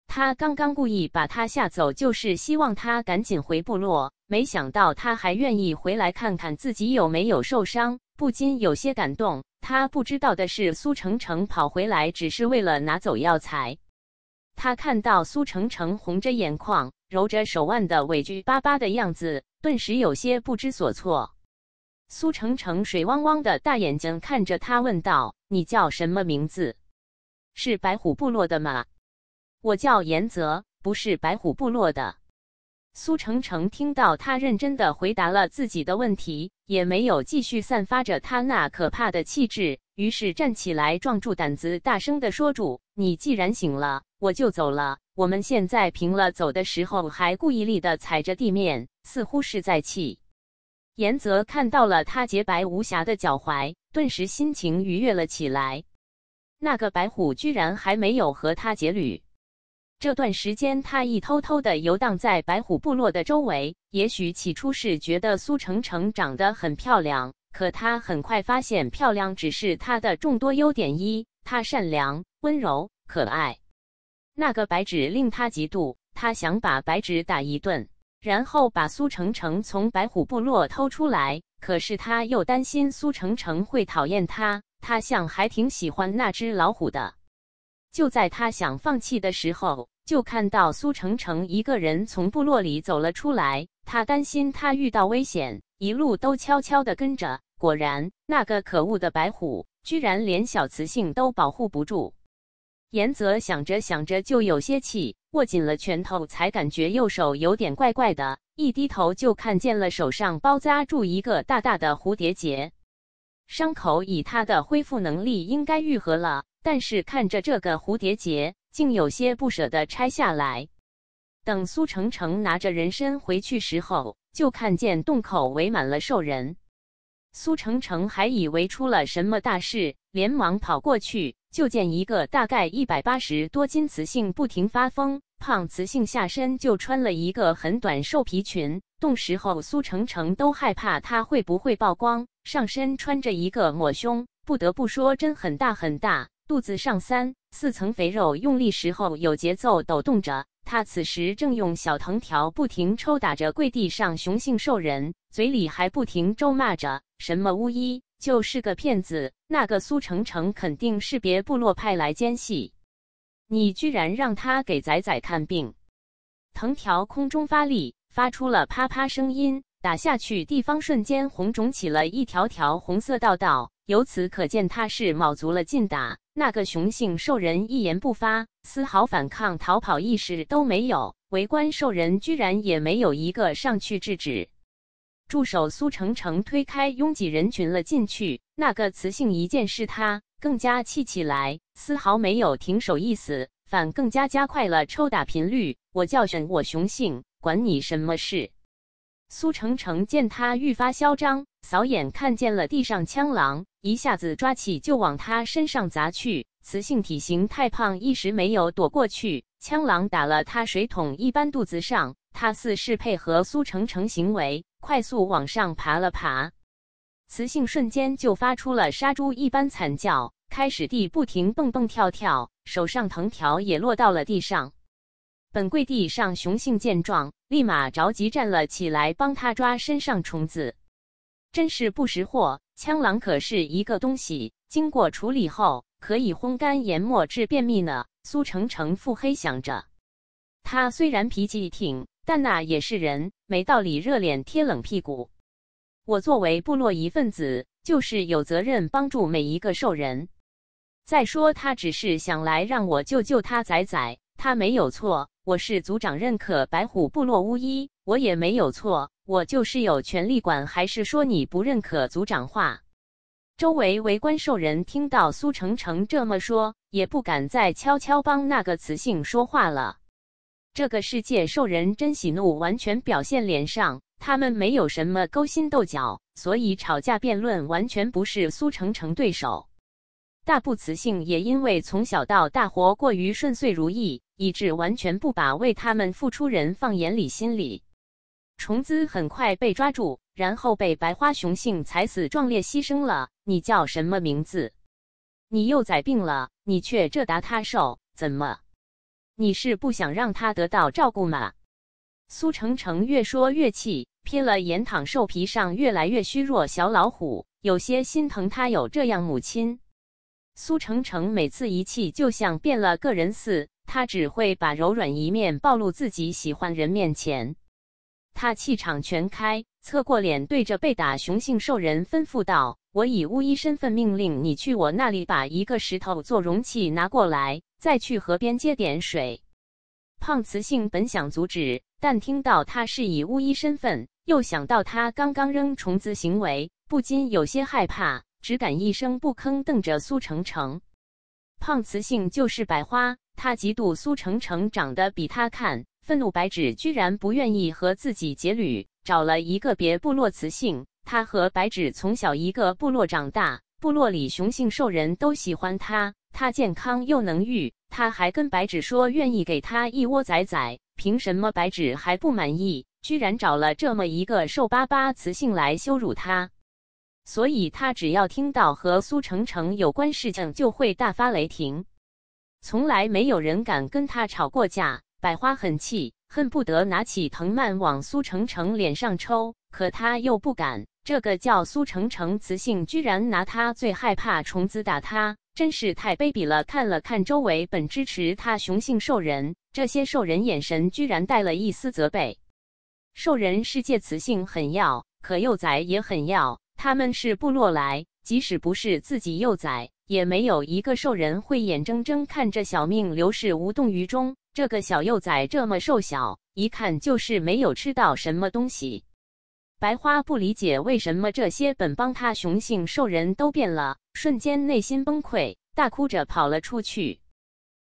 他刚刚故意把他吓走，就是希望他赶紧回部落，没想到他还愿意回来看看自己有没有受伤。不禁有些感动。他不知道的是，苏程程跑回来只是为了拿走药材。他看到苏程程红着眼眶、揉着手腕的委屈巴巴的样子，顿时有些不知所措。苏程程水汪汪的大眼睛看着他，问道：“你叫什么名字？是白虎部落的吗？”“我叫严泽，不是白虎部落的。”苏程程听到他认真的回答了自己的问题。也没有继续散发着他那可怕的气质，于是站起来，壮住胆子，大声地说：“住！你既然醒了，我就走了。我们现在平了，走的时候还故意力地踩着地面，似乎是在气。”严泽看到了他洁白无瑕的脚踝，顿时心情愉悦了起来。那个白虎居然还没有和他结侣。这段时间，他一偷偷的游荡在白虎部落的周围。也许起初是觉得苏程程长得很漂亮，可他很快发现，漂亮只是他的众多优点一。他善良、温柔、可爱。那个白纸令他嫉妒，他想把白纸打一顿，然后把苏程程从白虎部落偷出来。可是他又担心苏程程会讨厌他，他像还挺喜欢那只老虎的。就在他想放弃的时候，就看到苏程程一个人从部落里走了出来。他担心他遇到危险，一路都悄悄地跟着。果然，那个可恶的白虎居然连小雌性都保护不住。严泽想着想着就有些气，握紧了拳头，才感觉右手有点怪怪的。一低头就看见了手上包扎住一个大大的蝴蝶结，伤口以他的恢复能力应该愈合了。但是看着这个蝴蝶结，竟有些不舍得拆下来。等苏程程拿着人参回去时候，就看见洞口围满了兽人。苏程程还以为出了什么大事，连忙跑过去，就见一个大概一百八十多斤雌性不停发疯，胖雌性下身就穿了一个很短兽皮裙。动时候苏程程都害怕它会不会曝光，上身穿着一个抹胸，不得不说真很大很大。肚子上三四层肥肉，用力时候有节奏抖动着。他此时正用小藤条不停抽打着跪地上雄性兽人，嘴里还不停咒骂着：“什么巫医，就是个骗子！那个苏成成肯定是别部落派来奸细，你居然让他给仔仔看病！”藤条空中发力，发出了啪啪声音，打下去地方瞬间红肿起了一条条红色道道。由此可见，他是卯足了劲打。那个雄性兽人一言不发，丝毫反抗逃跑意识都没有。围观兽人居然也没有一个上去制止。助手苏成成推开拥挤人群了进去。那个雌性一见是他，更加气起来，丝毫没有停手意思，反更加加快了抽打频率。我教训我雄性，管你什么事？苏成成见他愈发嚣张。扫眼看见了地上枪狼，一下子抓起就往他身上砸去。雌性体型太胖，一时没有躲过去，枪狼打了他水桶一般肚子上。他似是配合苏程程行为，快速往上爬了爬。雌性瞬间就发出了杀猪一般惨叫，开始地不停蹦蹦跳跳，手上藤条也落到了地上。本跪地上，雄性见状立马着急站了起来，帮他抓身上虫子。真是不识货，枪狼可是一个东西，经过处理后可以烘干研磨至便秘呢。苏程程腹黑想着，他虽然脾气挺，但那也是人，没道理热脸贴冷屁股。我作为部落一份子，就是有责任帮助每一个兽人。再说他只是想来让我救救他仔仔，他没有错。我是族长认可白虎部落巫医，我也没有错。我就是有权利管，还是说你不认可族长话？周围围观兽人听到苏程程这么说，也不敢再悄悄帮那个雌性说话了。这个世界兽人真喜怒完全表现脸上，他们没有什么勾心斗角，所以吵架辩论完全不是苏程程对手。大部雌性也因为从小到大活过于顺遂如意，以致完全不把为他们付出人放眼里心里。虫子很快被抓住，然后被白花雄性踩死，壮烈牺牲了。你叫什么名字？你幼崽病了，你却这打他受，怎么？你是不想让他得到照顾吗？苏程程越说越气，瞥了眼躺兽皮上越来越虚弱小老虎，有些心疼他有这样母亲。苏程程每次一气，就像变了个人似他只会把柔软一面暴露自己喜欢人面前。他气场全开，侧过脸对着被打雄性兽人吩咐道：“我以巫医身份命令你去我那里把一个石头做容器拿过来，再去河边接点水。”胖雌性本想阻止，但听到他是以巫医身份，又想到他刚刚扔虫子行为，不禁有些害怕，只敢一声不吭，瞪着苏成成。胖雌性就是百花，他嫉妒苏成成长得比他看。愤怒白纸居然不愿意和自己结侣，找了一个别部落雌性。他和白纸从小一个部落长大，部落里雄性兽人都喜欢他，他健康又能育，他还跟白纸说愿意给他一窝崽崽。凭什么白纸还不满意，居然找了这么一个瘦巴巴雌性来羞辱他？所以他只要听到和苏程程有关事情，就会大发雷霆。从来没有人敢跟他吵过架。百花很气，恨不得拿起藤蔓往苏成成脸上抽，可他又不敢。这个叫苏成成，雌性居然拿他最害怕虫子打他，真是太卑鄙了。看了看周围，本支持他雄性兽人，这些兽人眼神居然带了一丝责备。兽人世界，雌性很要，可幼崽也很要。他们是部落来，即使不是自己幼崽，也没有一个兽人会眼睁睁看着小命流逝无动于衷。这个小幼崽这么瘦小，一看就是没有吃到什么东西。白花不理解为什么这些本帮他雄性兽人都变了，瞬间内心崩溃，大哭着跑了出去。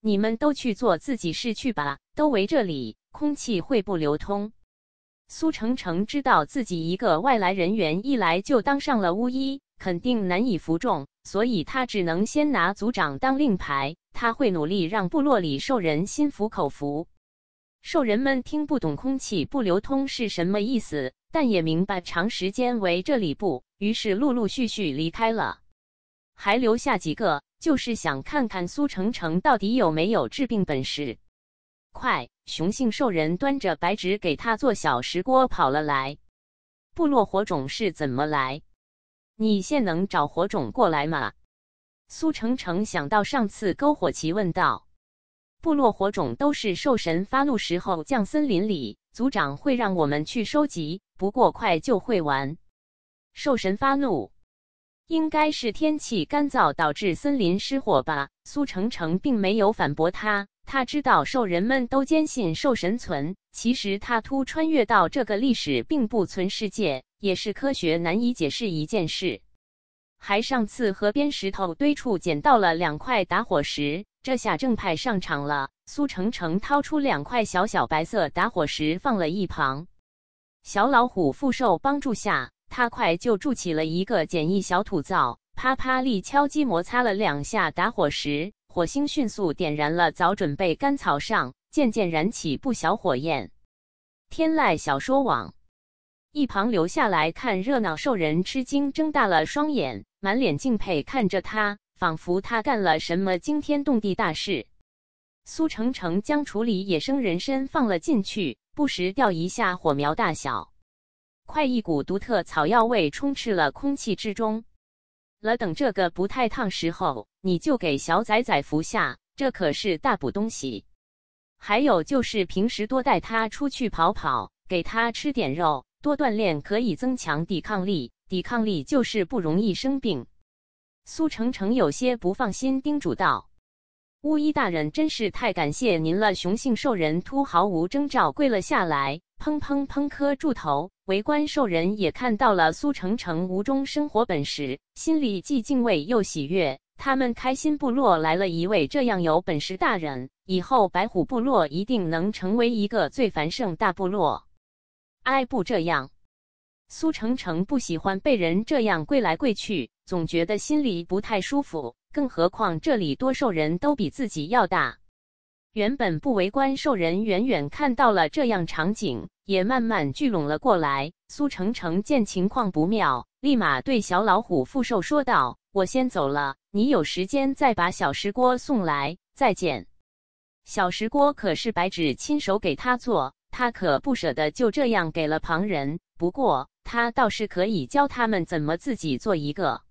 你们都去做自己事去吧，都围这里，空气会不流通。苏成成知道自己一个外来人员一来就当上了巫医，肯定难以服众，所以他只能先拿族长当令牌。他会努力让部落里兽人心服口服。兽人们听不懂“空气不流通”是什么意思，但也明白长时间围这里不，于是陆陆续续离开了，还留下几个，就是想看看苏成成到底有没有治病本事。快，雄性兽人端着白纸给他做小石锅跑了来。部落火种是怎么来？你现能找火种过来吗？苏成成想到上次篝火集，问道：“部落火种都是兽神发怒时候降森林里，族长会让我们去收集。不过快就会完。兽神发怒，应该是天气干燥导致森林失火吧？”苏成成并没有反驳他，他知道兽人们都坚信兽神存。其实他突穿越到这个历史并不存世界，也是科学难以解释一件事。还上次河边石头堆处捡到了两块打火石，这下正派上场了。苏程程掏出两块小小白色打火石放了一旁，小老虎复兽帮助下，他快就筑起了一个简易小土灶。啪啪力敲击摩擦了两下打火石，火星迅速点燃了早准备干草上，渐渐燃起不小火焰。天籁小说网。一旁留下来看热闹，兽人吃惊，睁大了双眼，满脸敬佩看着他，仿佛他干了什么惊天动地大事。苏成成将处理野生人参放了进去，不时掉一下火苗大小。快，一股独特草药味充斥了空气之中。了，等这个不太烫时候，你就给小崽崽服下，这可是大补东西。还有就是平时多带他出去跑跑，给他吃点肉。多锻炼可以增强抵抗力，抵抗力就是不容易生病。苏程程有些不放心，叮嘱道：“巫医大人真是太感谢您了！”雄性兽人突毫无征兆跪了下来，砰砰砰磕住头。围观兽人也看到了苏程程无中生火本事，心里既敬畏又喜悦。他们开心部落来了一位这样有本事大人，以后白虎部落一定能成为一个最繁盛大部落。哎，不这样，苏程程不喜欢被人这样跪来跪去，总觉得心里不太舒服。更何况这里多兽人都比自己要大。原本不围观兽人远远看到了这样场景，也慢慢聚拢了过来。苏程程见情况不妙，立马对小老虎副兽说道：“我先走了，你有时间再把小石锅送来。再见。”小石锅可是白纸亲手给他做。他可不舍得就这样给了旁人，不过他倒是可以教他们怎么自己做一个。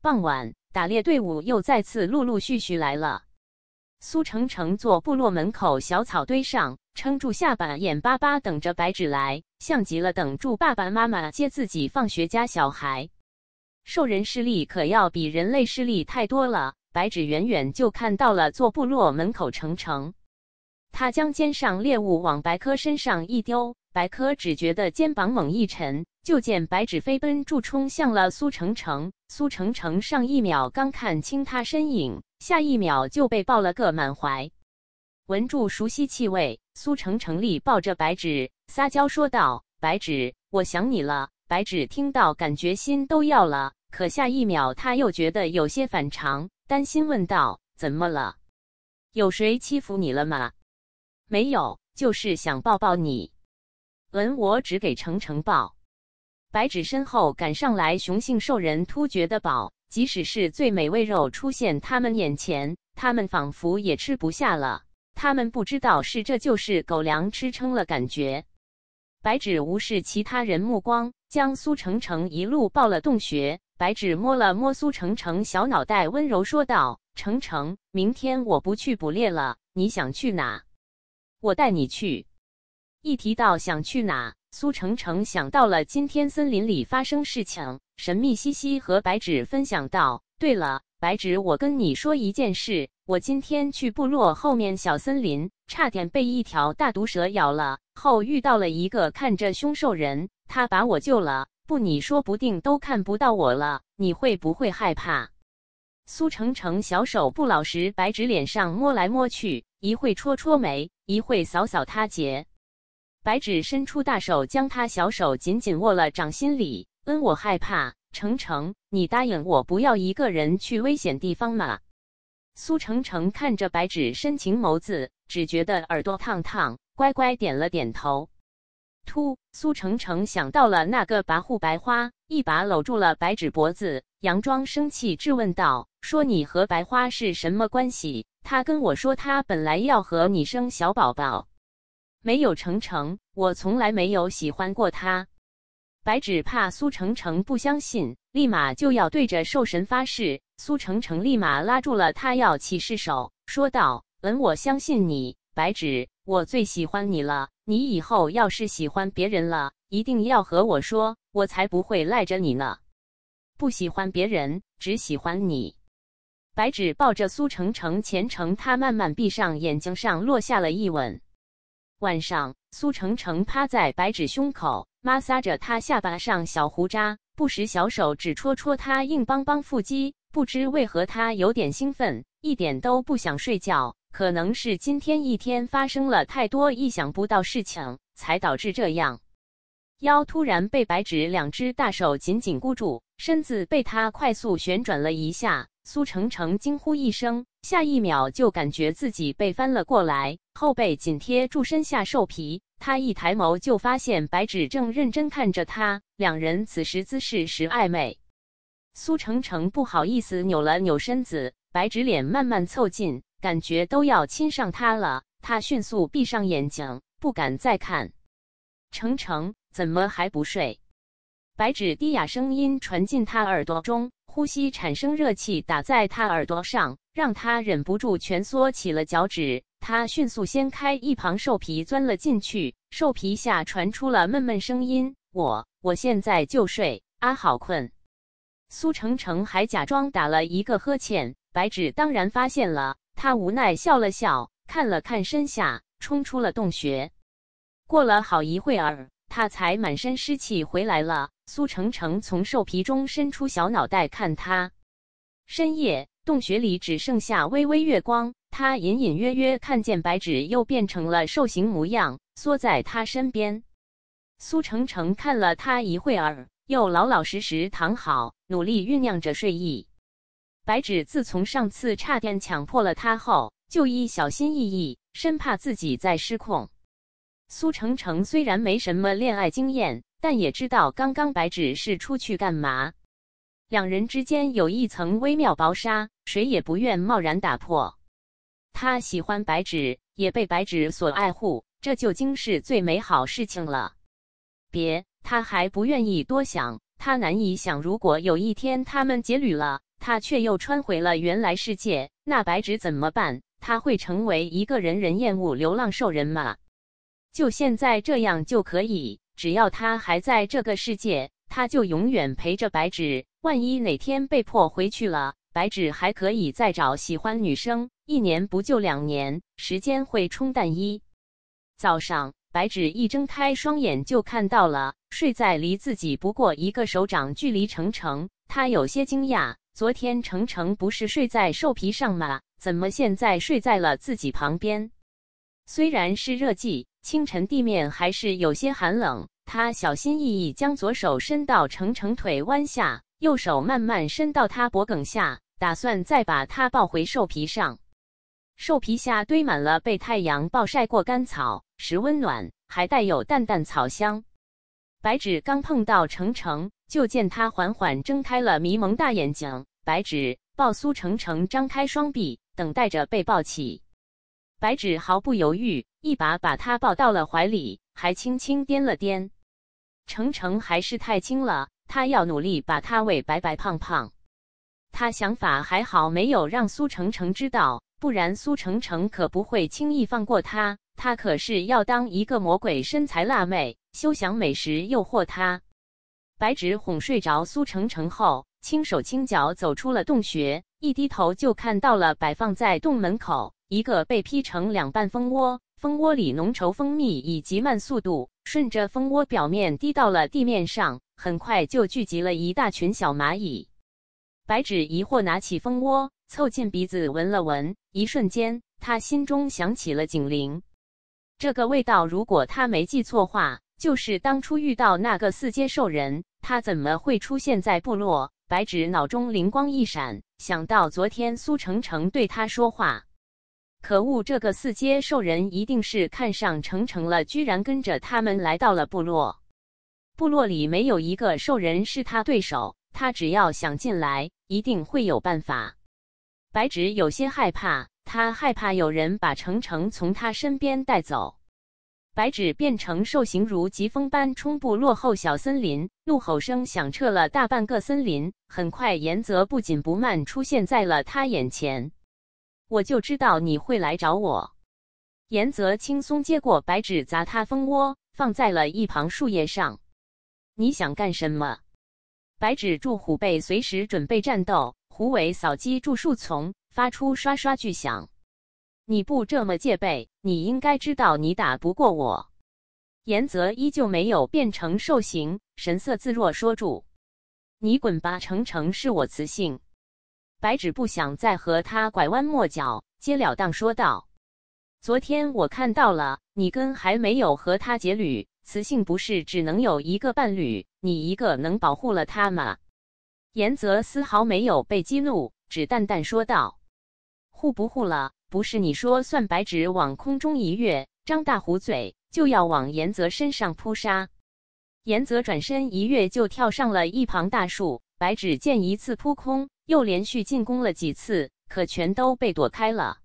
傍晚，打猎队伍又再次陆陆续续来了。苏成成坐部落门口小草堆上，撑住下巴，眼巴巴等着白纸来，像极了等住爸爸妈妈接自己放学家小孩。兽人势力可要比人类势力太多了，白纸远远就看到了坐部落门口成成。他将肩上猎物往白科身上一丢，白科只觉得肩膀猛一沉，就见白纸飞奔助冲向了苏成成。苏成成上一秒刚看清他身影，下一秒就被抱了个满怀。闻住熟悉气味，苏成成立抱着白纸撒娇说道：“白纸，我想你了。”白纸听到，感觉心都要了，可下一秒他又觉得有些反常，担心问道：“怎么了？有谁欺负你了吗？”没有，就是想抱抱你。吻我，只给程程抱。白纸身后赶上来，雄性兽人突厥的宝，即使是最美味肉出现他们眼前，他们仿佛也吃不下了。他们不知道是这就是狗粮吃撑了感觉。白纸无视其他人目光，将苏程程一路抱了洞穴。白纸摸了摸苏程程小脑袋，温柔说道：“程程，明天我不去捕猎了，你想去哪？”我带你去。一提到想去哪，苏程程想到了今天森林里发生事情，神秘兮兮和白芷分享道：“对了，白芷，我跟你说一件事，我今天去部落后面小森林，差点被一条大毒蛇咬了，后遇到了一个看着凶兽人，他把我救了。不，你说不定都看不到我了，你会不会害怕？”苏程程小手不老实，白芷脸上摸来摸去，一会戳戳眉。一会扫扫他劫，白纸伸出大手将他小手紧紧握了掌心里。嗯，我害怕，程程，你答应我不要一个人去危险地方吗？苏程程看着白纸深情眸子，只觉得耳朵烫烫，乖乖点了点头。突，苏程程想到了那个跋扈白花，一把搂住了白纸脖子，佯装生气质问道：“说你和白花是什么关系？”他跟我说，他本来要和你生小宝宝，没有成成。我从来没有喜欢过他。白芷怕苏成成不相信，立马就要对着兽神发誓。苏成成立马拉住了他，要起誓手，说道：“嗯，我相信你，白芷，我最喜欢你了。你以后要是喜欢别人了，一定要和我说，我才不会赖着你呢。不喜欢别人，只喜欢你。”白芷抱着苏程程，虔诚他慢慢闭上眼睛，上落下了一吻。晚上，苏程程趴在白芷胸口，摩擦着他下巴上小胡渣，不时小手指戳戳他硬邦邦腹肌，不知为何他有点兴奋，一点都不想睡觉。可能是今天一天发生了太多意想不到事情，才导致这样。腰突然被白芷两只大手紧紧箍住。身子被他快速旋转了一下，苏程程惊呼一声，下一秒就感觉自己被翻了过来，后背紧贴住身下兽皮。他一抬眸就发现白芷正认真看着他，两人此时姿势时暧昧。苏程程不好意思扭了扭身子，白芷脸慢慢凑近，感觉都要亲上他了。他迅速闭上眼睛，不敢再看。程程怎么还不睡？白纸低哑声音传进他耳朵中，呼吸产生热气打在他耳朵上，让他忍不住蜷缩起了脚趾。他迅速掀开一旁兽皮，钻了进去。兽皮下传出了闷闷声音：“我，我现在就睡，阿好困。”苏程程还假装打了一个呵欠。白纸当然发现了，他无奈笑了笑，看了看身下，冲出了洞穴。过了好一会儿。他才满身湿气回来了。苏程程从兽皮中伸出小脑袋看他。深夜，洞穴里只剩下微微月光。他隐隐约约看见白纸又变成了兽形模样，缩在他身边。苏程程看了他一会儿，又老老实实躺好，努力酝酿着睡意。白纸自从上次差点强迫了他后，就一小心翼翼，生怕自己再失控。苏程程虽然没什么恋爱经验，但也知道刚刚白芷是出去干嘛。两人之间有一层微妙薄纱，谁也不愿贸然打破。他喜欢白芷，也被白芷所爱护，这就经世最美好事情了。别，他还不愿意多想。他难以想，如果有一天他们结侣了，他却又穿回了原来世界，那白芷怎么办？他会成为一个人人厌恶流浪兽人吗？就现在这样就可以，只要他还在这个世界，他就永远陪着白纸。万一哪天被迫回去了，白纸还可以再找喜欢女生。一年不就两年？时间会冲淡一。早上，白纸一睁开双眼就看到了睡在离自己不过一个手掌距离程程，他有些惊讶。昨天程程不是睡在兽皮上吗？怎么现在睡在了自己旁边？虽然是热季，清晨，地面还是有些寒冷。他小心翼翼将左手伸到程成腿弯下，右手慢慢伸到他脖颈下，打算再把他抱回兽皮上。兽皮下堆满了被太阳暴晒过干草，时温暖，还带有淡淡草香。白纸刚碰到程程，就见他缓缓睁开了迷蒙大眼睛。白纸抱苏程程，张开双臂，等待着被抱起。白芷毫不犹豫，一把把他抱到了怀里，还轻轻颠了颠。程程还是太轻了，他要努力把他喂白白胖胖。他想法还好没有让苏程程知道，不然苏程程可不会轻易放过他。他可是要当一个魔鬼身材辣妹，休想美食诱惑他。白纸哄睡着苏程程后，轻手轻脚走出了洞穴，一低头就看到了摆放在洞门口。一个被劈成两半蜂窝，蜂窝里浓稠蜂蜜以极慢速度顺着蜂窝表面滴到了地面上，很快就聚集了一大群小蚂蚁。白芷疑惑，拿起蜂窝，凑近鼻子闻了闻，一瞬间，他心中响起了警铃。这个味道，如果他没记错话，就是当初遇到那个四阶兽人。他怎么会出现在部落？白芷脑中灵光一闪，想到昨天苏程程对他说话。可恶，这个四阶兽人一定是看上成成了，居然跟着他们来到了部落。部落里没有一个兽人是他对手，他只要想进来，一定会有办法。白芷有些害怕，他害怕有人把成成从他身边带走。白芷变成兽形，如疾风般冲部落后小森林，怒吼声响彻了大半个森林。很快，严泽不紧不慢出现在了他眼前。我就知道你会来找我。严泽轻松接过白纸砸他蜂窝，放在了一旁树叶上。你想干什么？白纸助虎背，随时准备战斗；虎尾扫击助树丛，发出刷刷巨响。你不这么戒备，你应该知道你打不过我。严泽依旧没有变成兽形，神色自若说：“住，你滚吧，成成是我雌性。”白芷不想再和他拐弯抹角，接了当说道：“昨天我看到了，你跟还没有和他结侣，雌性不是只能有一个伴侣？你一个能保护了他吗？”严泽丝毫没有被激怒，只淡淡说道：“护不护了，不是你说算。”白芷往空中一跃，张大虎嘴就要往严泽身上扑杀。严泽转身一跃就跳上了一旁大树。白芷见一次扑空。又连续进攻了几次，可全都被躲开了。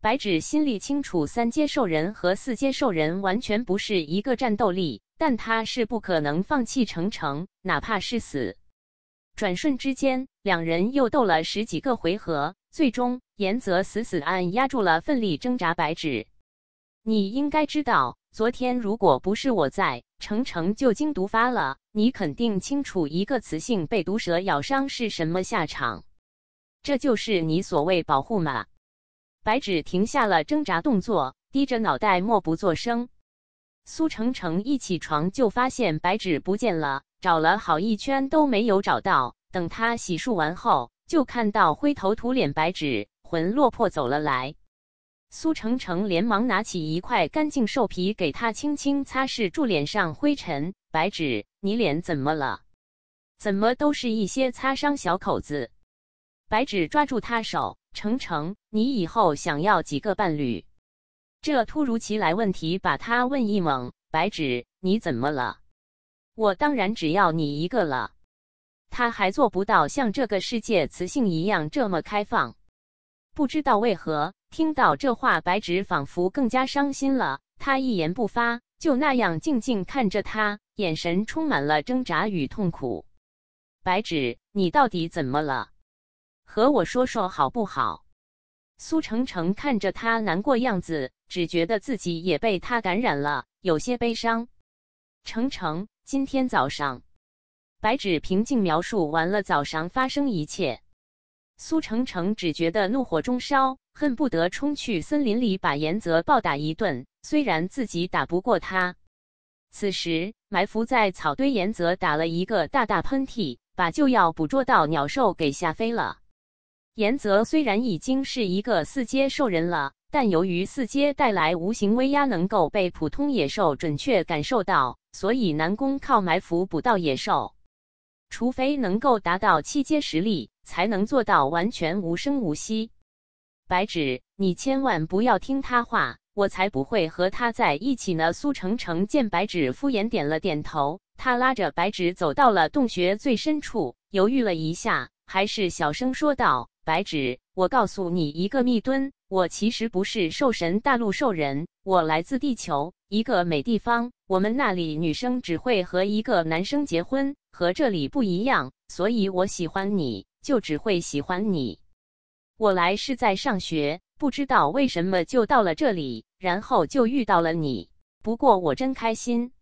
白芷心里清楚，三阶兽人和四阶兽人完全不是一个战斗力，但他是不可能放弃成程，哪怕是死。转瞬之间，两人又斗了十几个回合，最终严泽死死按压住了奋力挣扎白芷。你应该知道。昨天如果不是我在，程程就经毒发了。你肯定清楚一个雌性被毒蛇咬伤是什么下场。这就是你所谓保护吗？白芷停下了挣扎动作，低着脑袋，默不作声。苏程程一起床就发现白芷不见了，找了好一圈都没有找到。等他洗漱完后，就看到灰头土脸白芷，魂落魄走了来。苏成成连忙拿起一块干净兽皮，给他轻轻擦拭住脸上灰尘。白纸，你脸怎么了？怎么都是一些擦伤小口子？白纸抓住他手，成成，你以后想要几个伴侣？这突如其来问题把他问一懵。白纸，你怎么了？我当然只要你一个了。他还做不到像这个世界雌性一样这么开放。不知道为何听到这话，白芷仿佛更加伤心了。他一言不发，就那样静静看着他，眼神充满了挣扎与痛苦。白芷，你到底怎么了？和我说说好不好？苏成成看着他难过样子，只觉得自己也被他感染了，有些悲伤。成成，今天早上，白芷平静描述完了早上发生一切。苏程程只觉得怒火中烧，恨不得冲去森林里把严泽暴打一顿。虽然自己打不过他，此时埋伏在草堆，严泽打了一个大大喷嚏，把就要捕捉到鸟兽给吓飞了。严泽虽然已经是一个四阶兽人了，但由于四阶带来无形威压，能够被普通野兽准确感受到，所以南宫靠埋伏捕到野兽，除非能够达到七阶实力。才能做到完全无声无息。白纸，你千万不要听他话，我才不会和他在一起呢。苏程程见白纸敷衍点了点头，他拉着白纸走到了洞穴最深处，犹豫了一下，还是小声说道：“白纸，我告诉你一个密蹲，我其实不是兽神大陆兽人，我来自地球，一个美地方。我们那里女生只会和一个男生结婚，和这里不一样，所以我喜欢你。”就只会喜欢你。我来是在上学，不知道为什么就到了这里，然后就遇到了你。不过我真开心。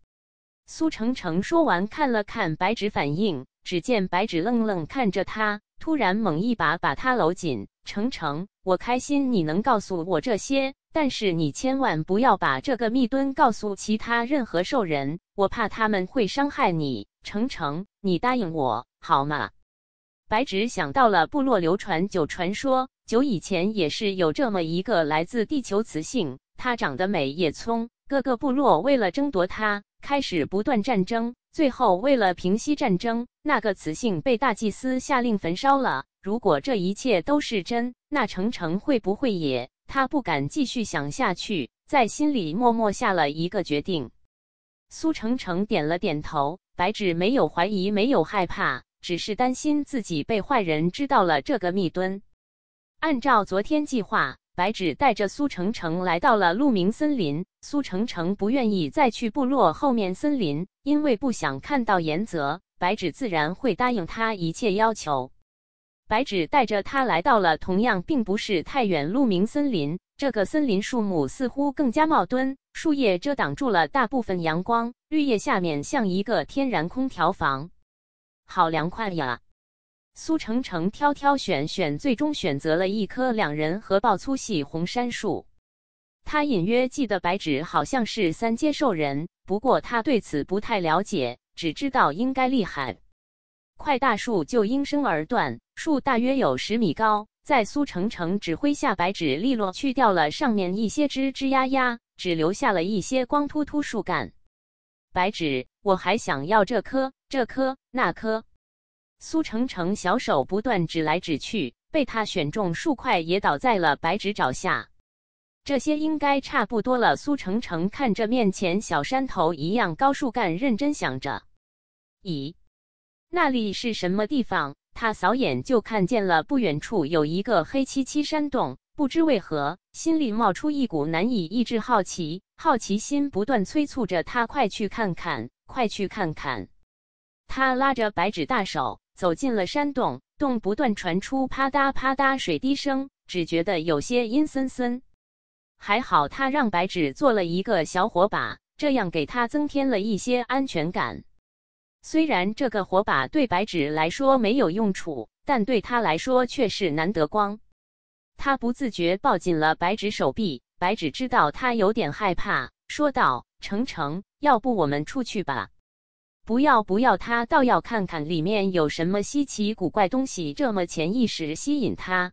苏成成说完，看了看白纸反应，只见白纸愣愣看着他，突然猛一把把他搂紧。成成，我开心你能告诉我这些，但是你千万不要把这个密蹲告诉其他任何兽人，我怕他们会伤害你。成成，你答应我好吗？白芷想到了部落流传九传说，久以前也是有这么一个来自地球雌性，她长得美也聪，各个部落为了争夺她开始不断战争，最后为了平息战争，那个雌性被大祭司下令焚烧了。如果这一切都是真，那程程会不会也……他不敢继续想下去，在心里默默下了一个决定。苏程程点了点头，白芷没有怀疑，没有害怕。只是担心自己被坏人知道了这个密墩。按照昨天计划，白芷带着苏成成来到了鹿鸣森林。苏成成不愿意再去部落后面森林，因为不想看到严泽。白芷自然会答应他一切要求。白芷带着他来到了同样并不是太远鹿鸣森林。这个森林树木似乎更加茂墩，树叶遮挡住了大部分阳光，绿叶下面像一个天然空调房。好凉快呀！苏程程挑挑选选，最终选择了一棵两人合抱粗细红杉树。他隐约记得白纸好像是三阶兽人，不过他对此不太了解，只知道应该厉害。快！大树就应声而断，树大约有十米高。在苏程程指挥下，白纸利落去掉了上面一些枝枝丫丫，只留下了一些光秃秃树干。白纸。我还想要这棵、这棵、那棵。苏程程小手不断指来指去，被他选中数块也倒在了白纸爪下。这些应该差不多了。苏程程看着面前小山头一样高树干，认真想着。咦，那里是什么地方？他扫眼就看见了，不远处有一个黑漆漆山洞。不知为何，心里冒出一股难以抑制好奇，好奇心不断催促着他快去看看，快去看看。他拉着白纸大手走进了山洞，洞不断传出啪嗒啪嗒水滴声，只觉得有些阴森森。还好他让白纸做了一个小火把，这样给他增添了一些安全感。虽然这个火把对白纸来说没有用处，但对他来说却是难得光。他不自觉抱紧了白纸手臂，白纸知道他有点害怕，说道：“程程，要不我们出去吧？不要不要，他倒要看看里面有什么稀奇古怪东西，这么潜意识吸引他。”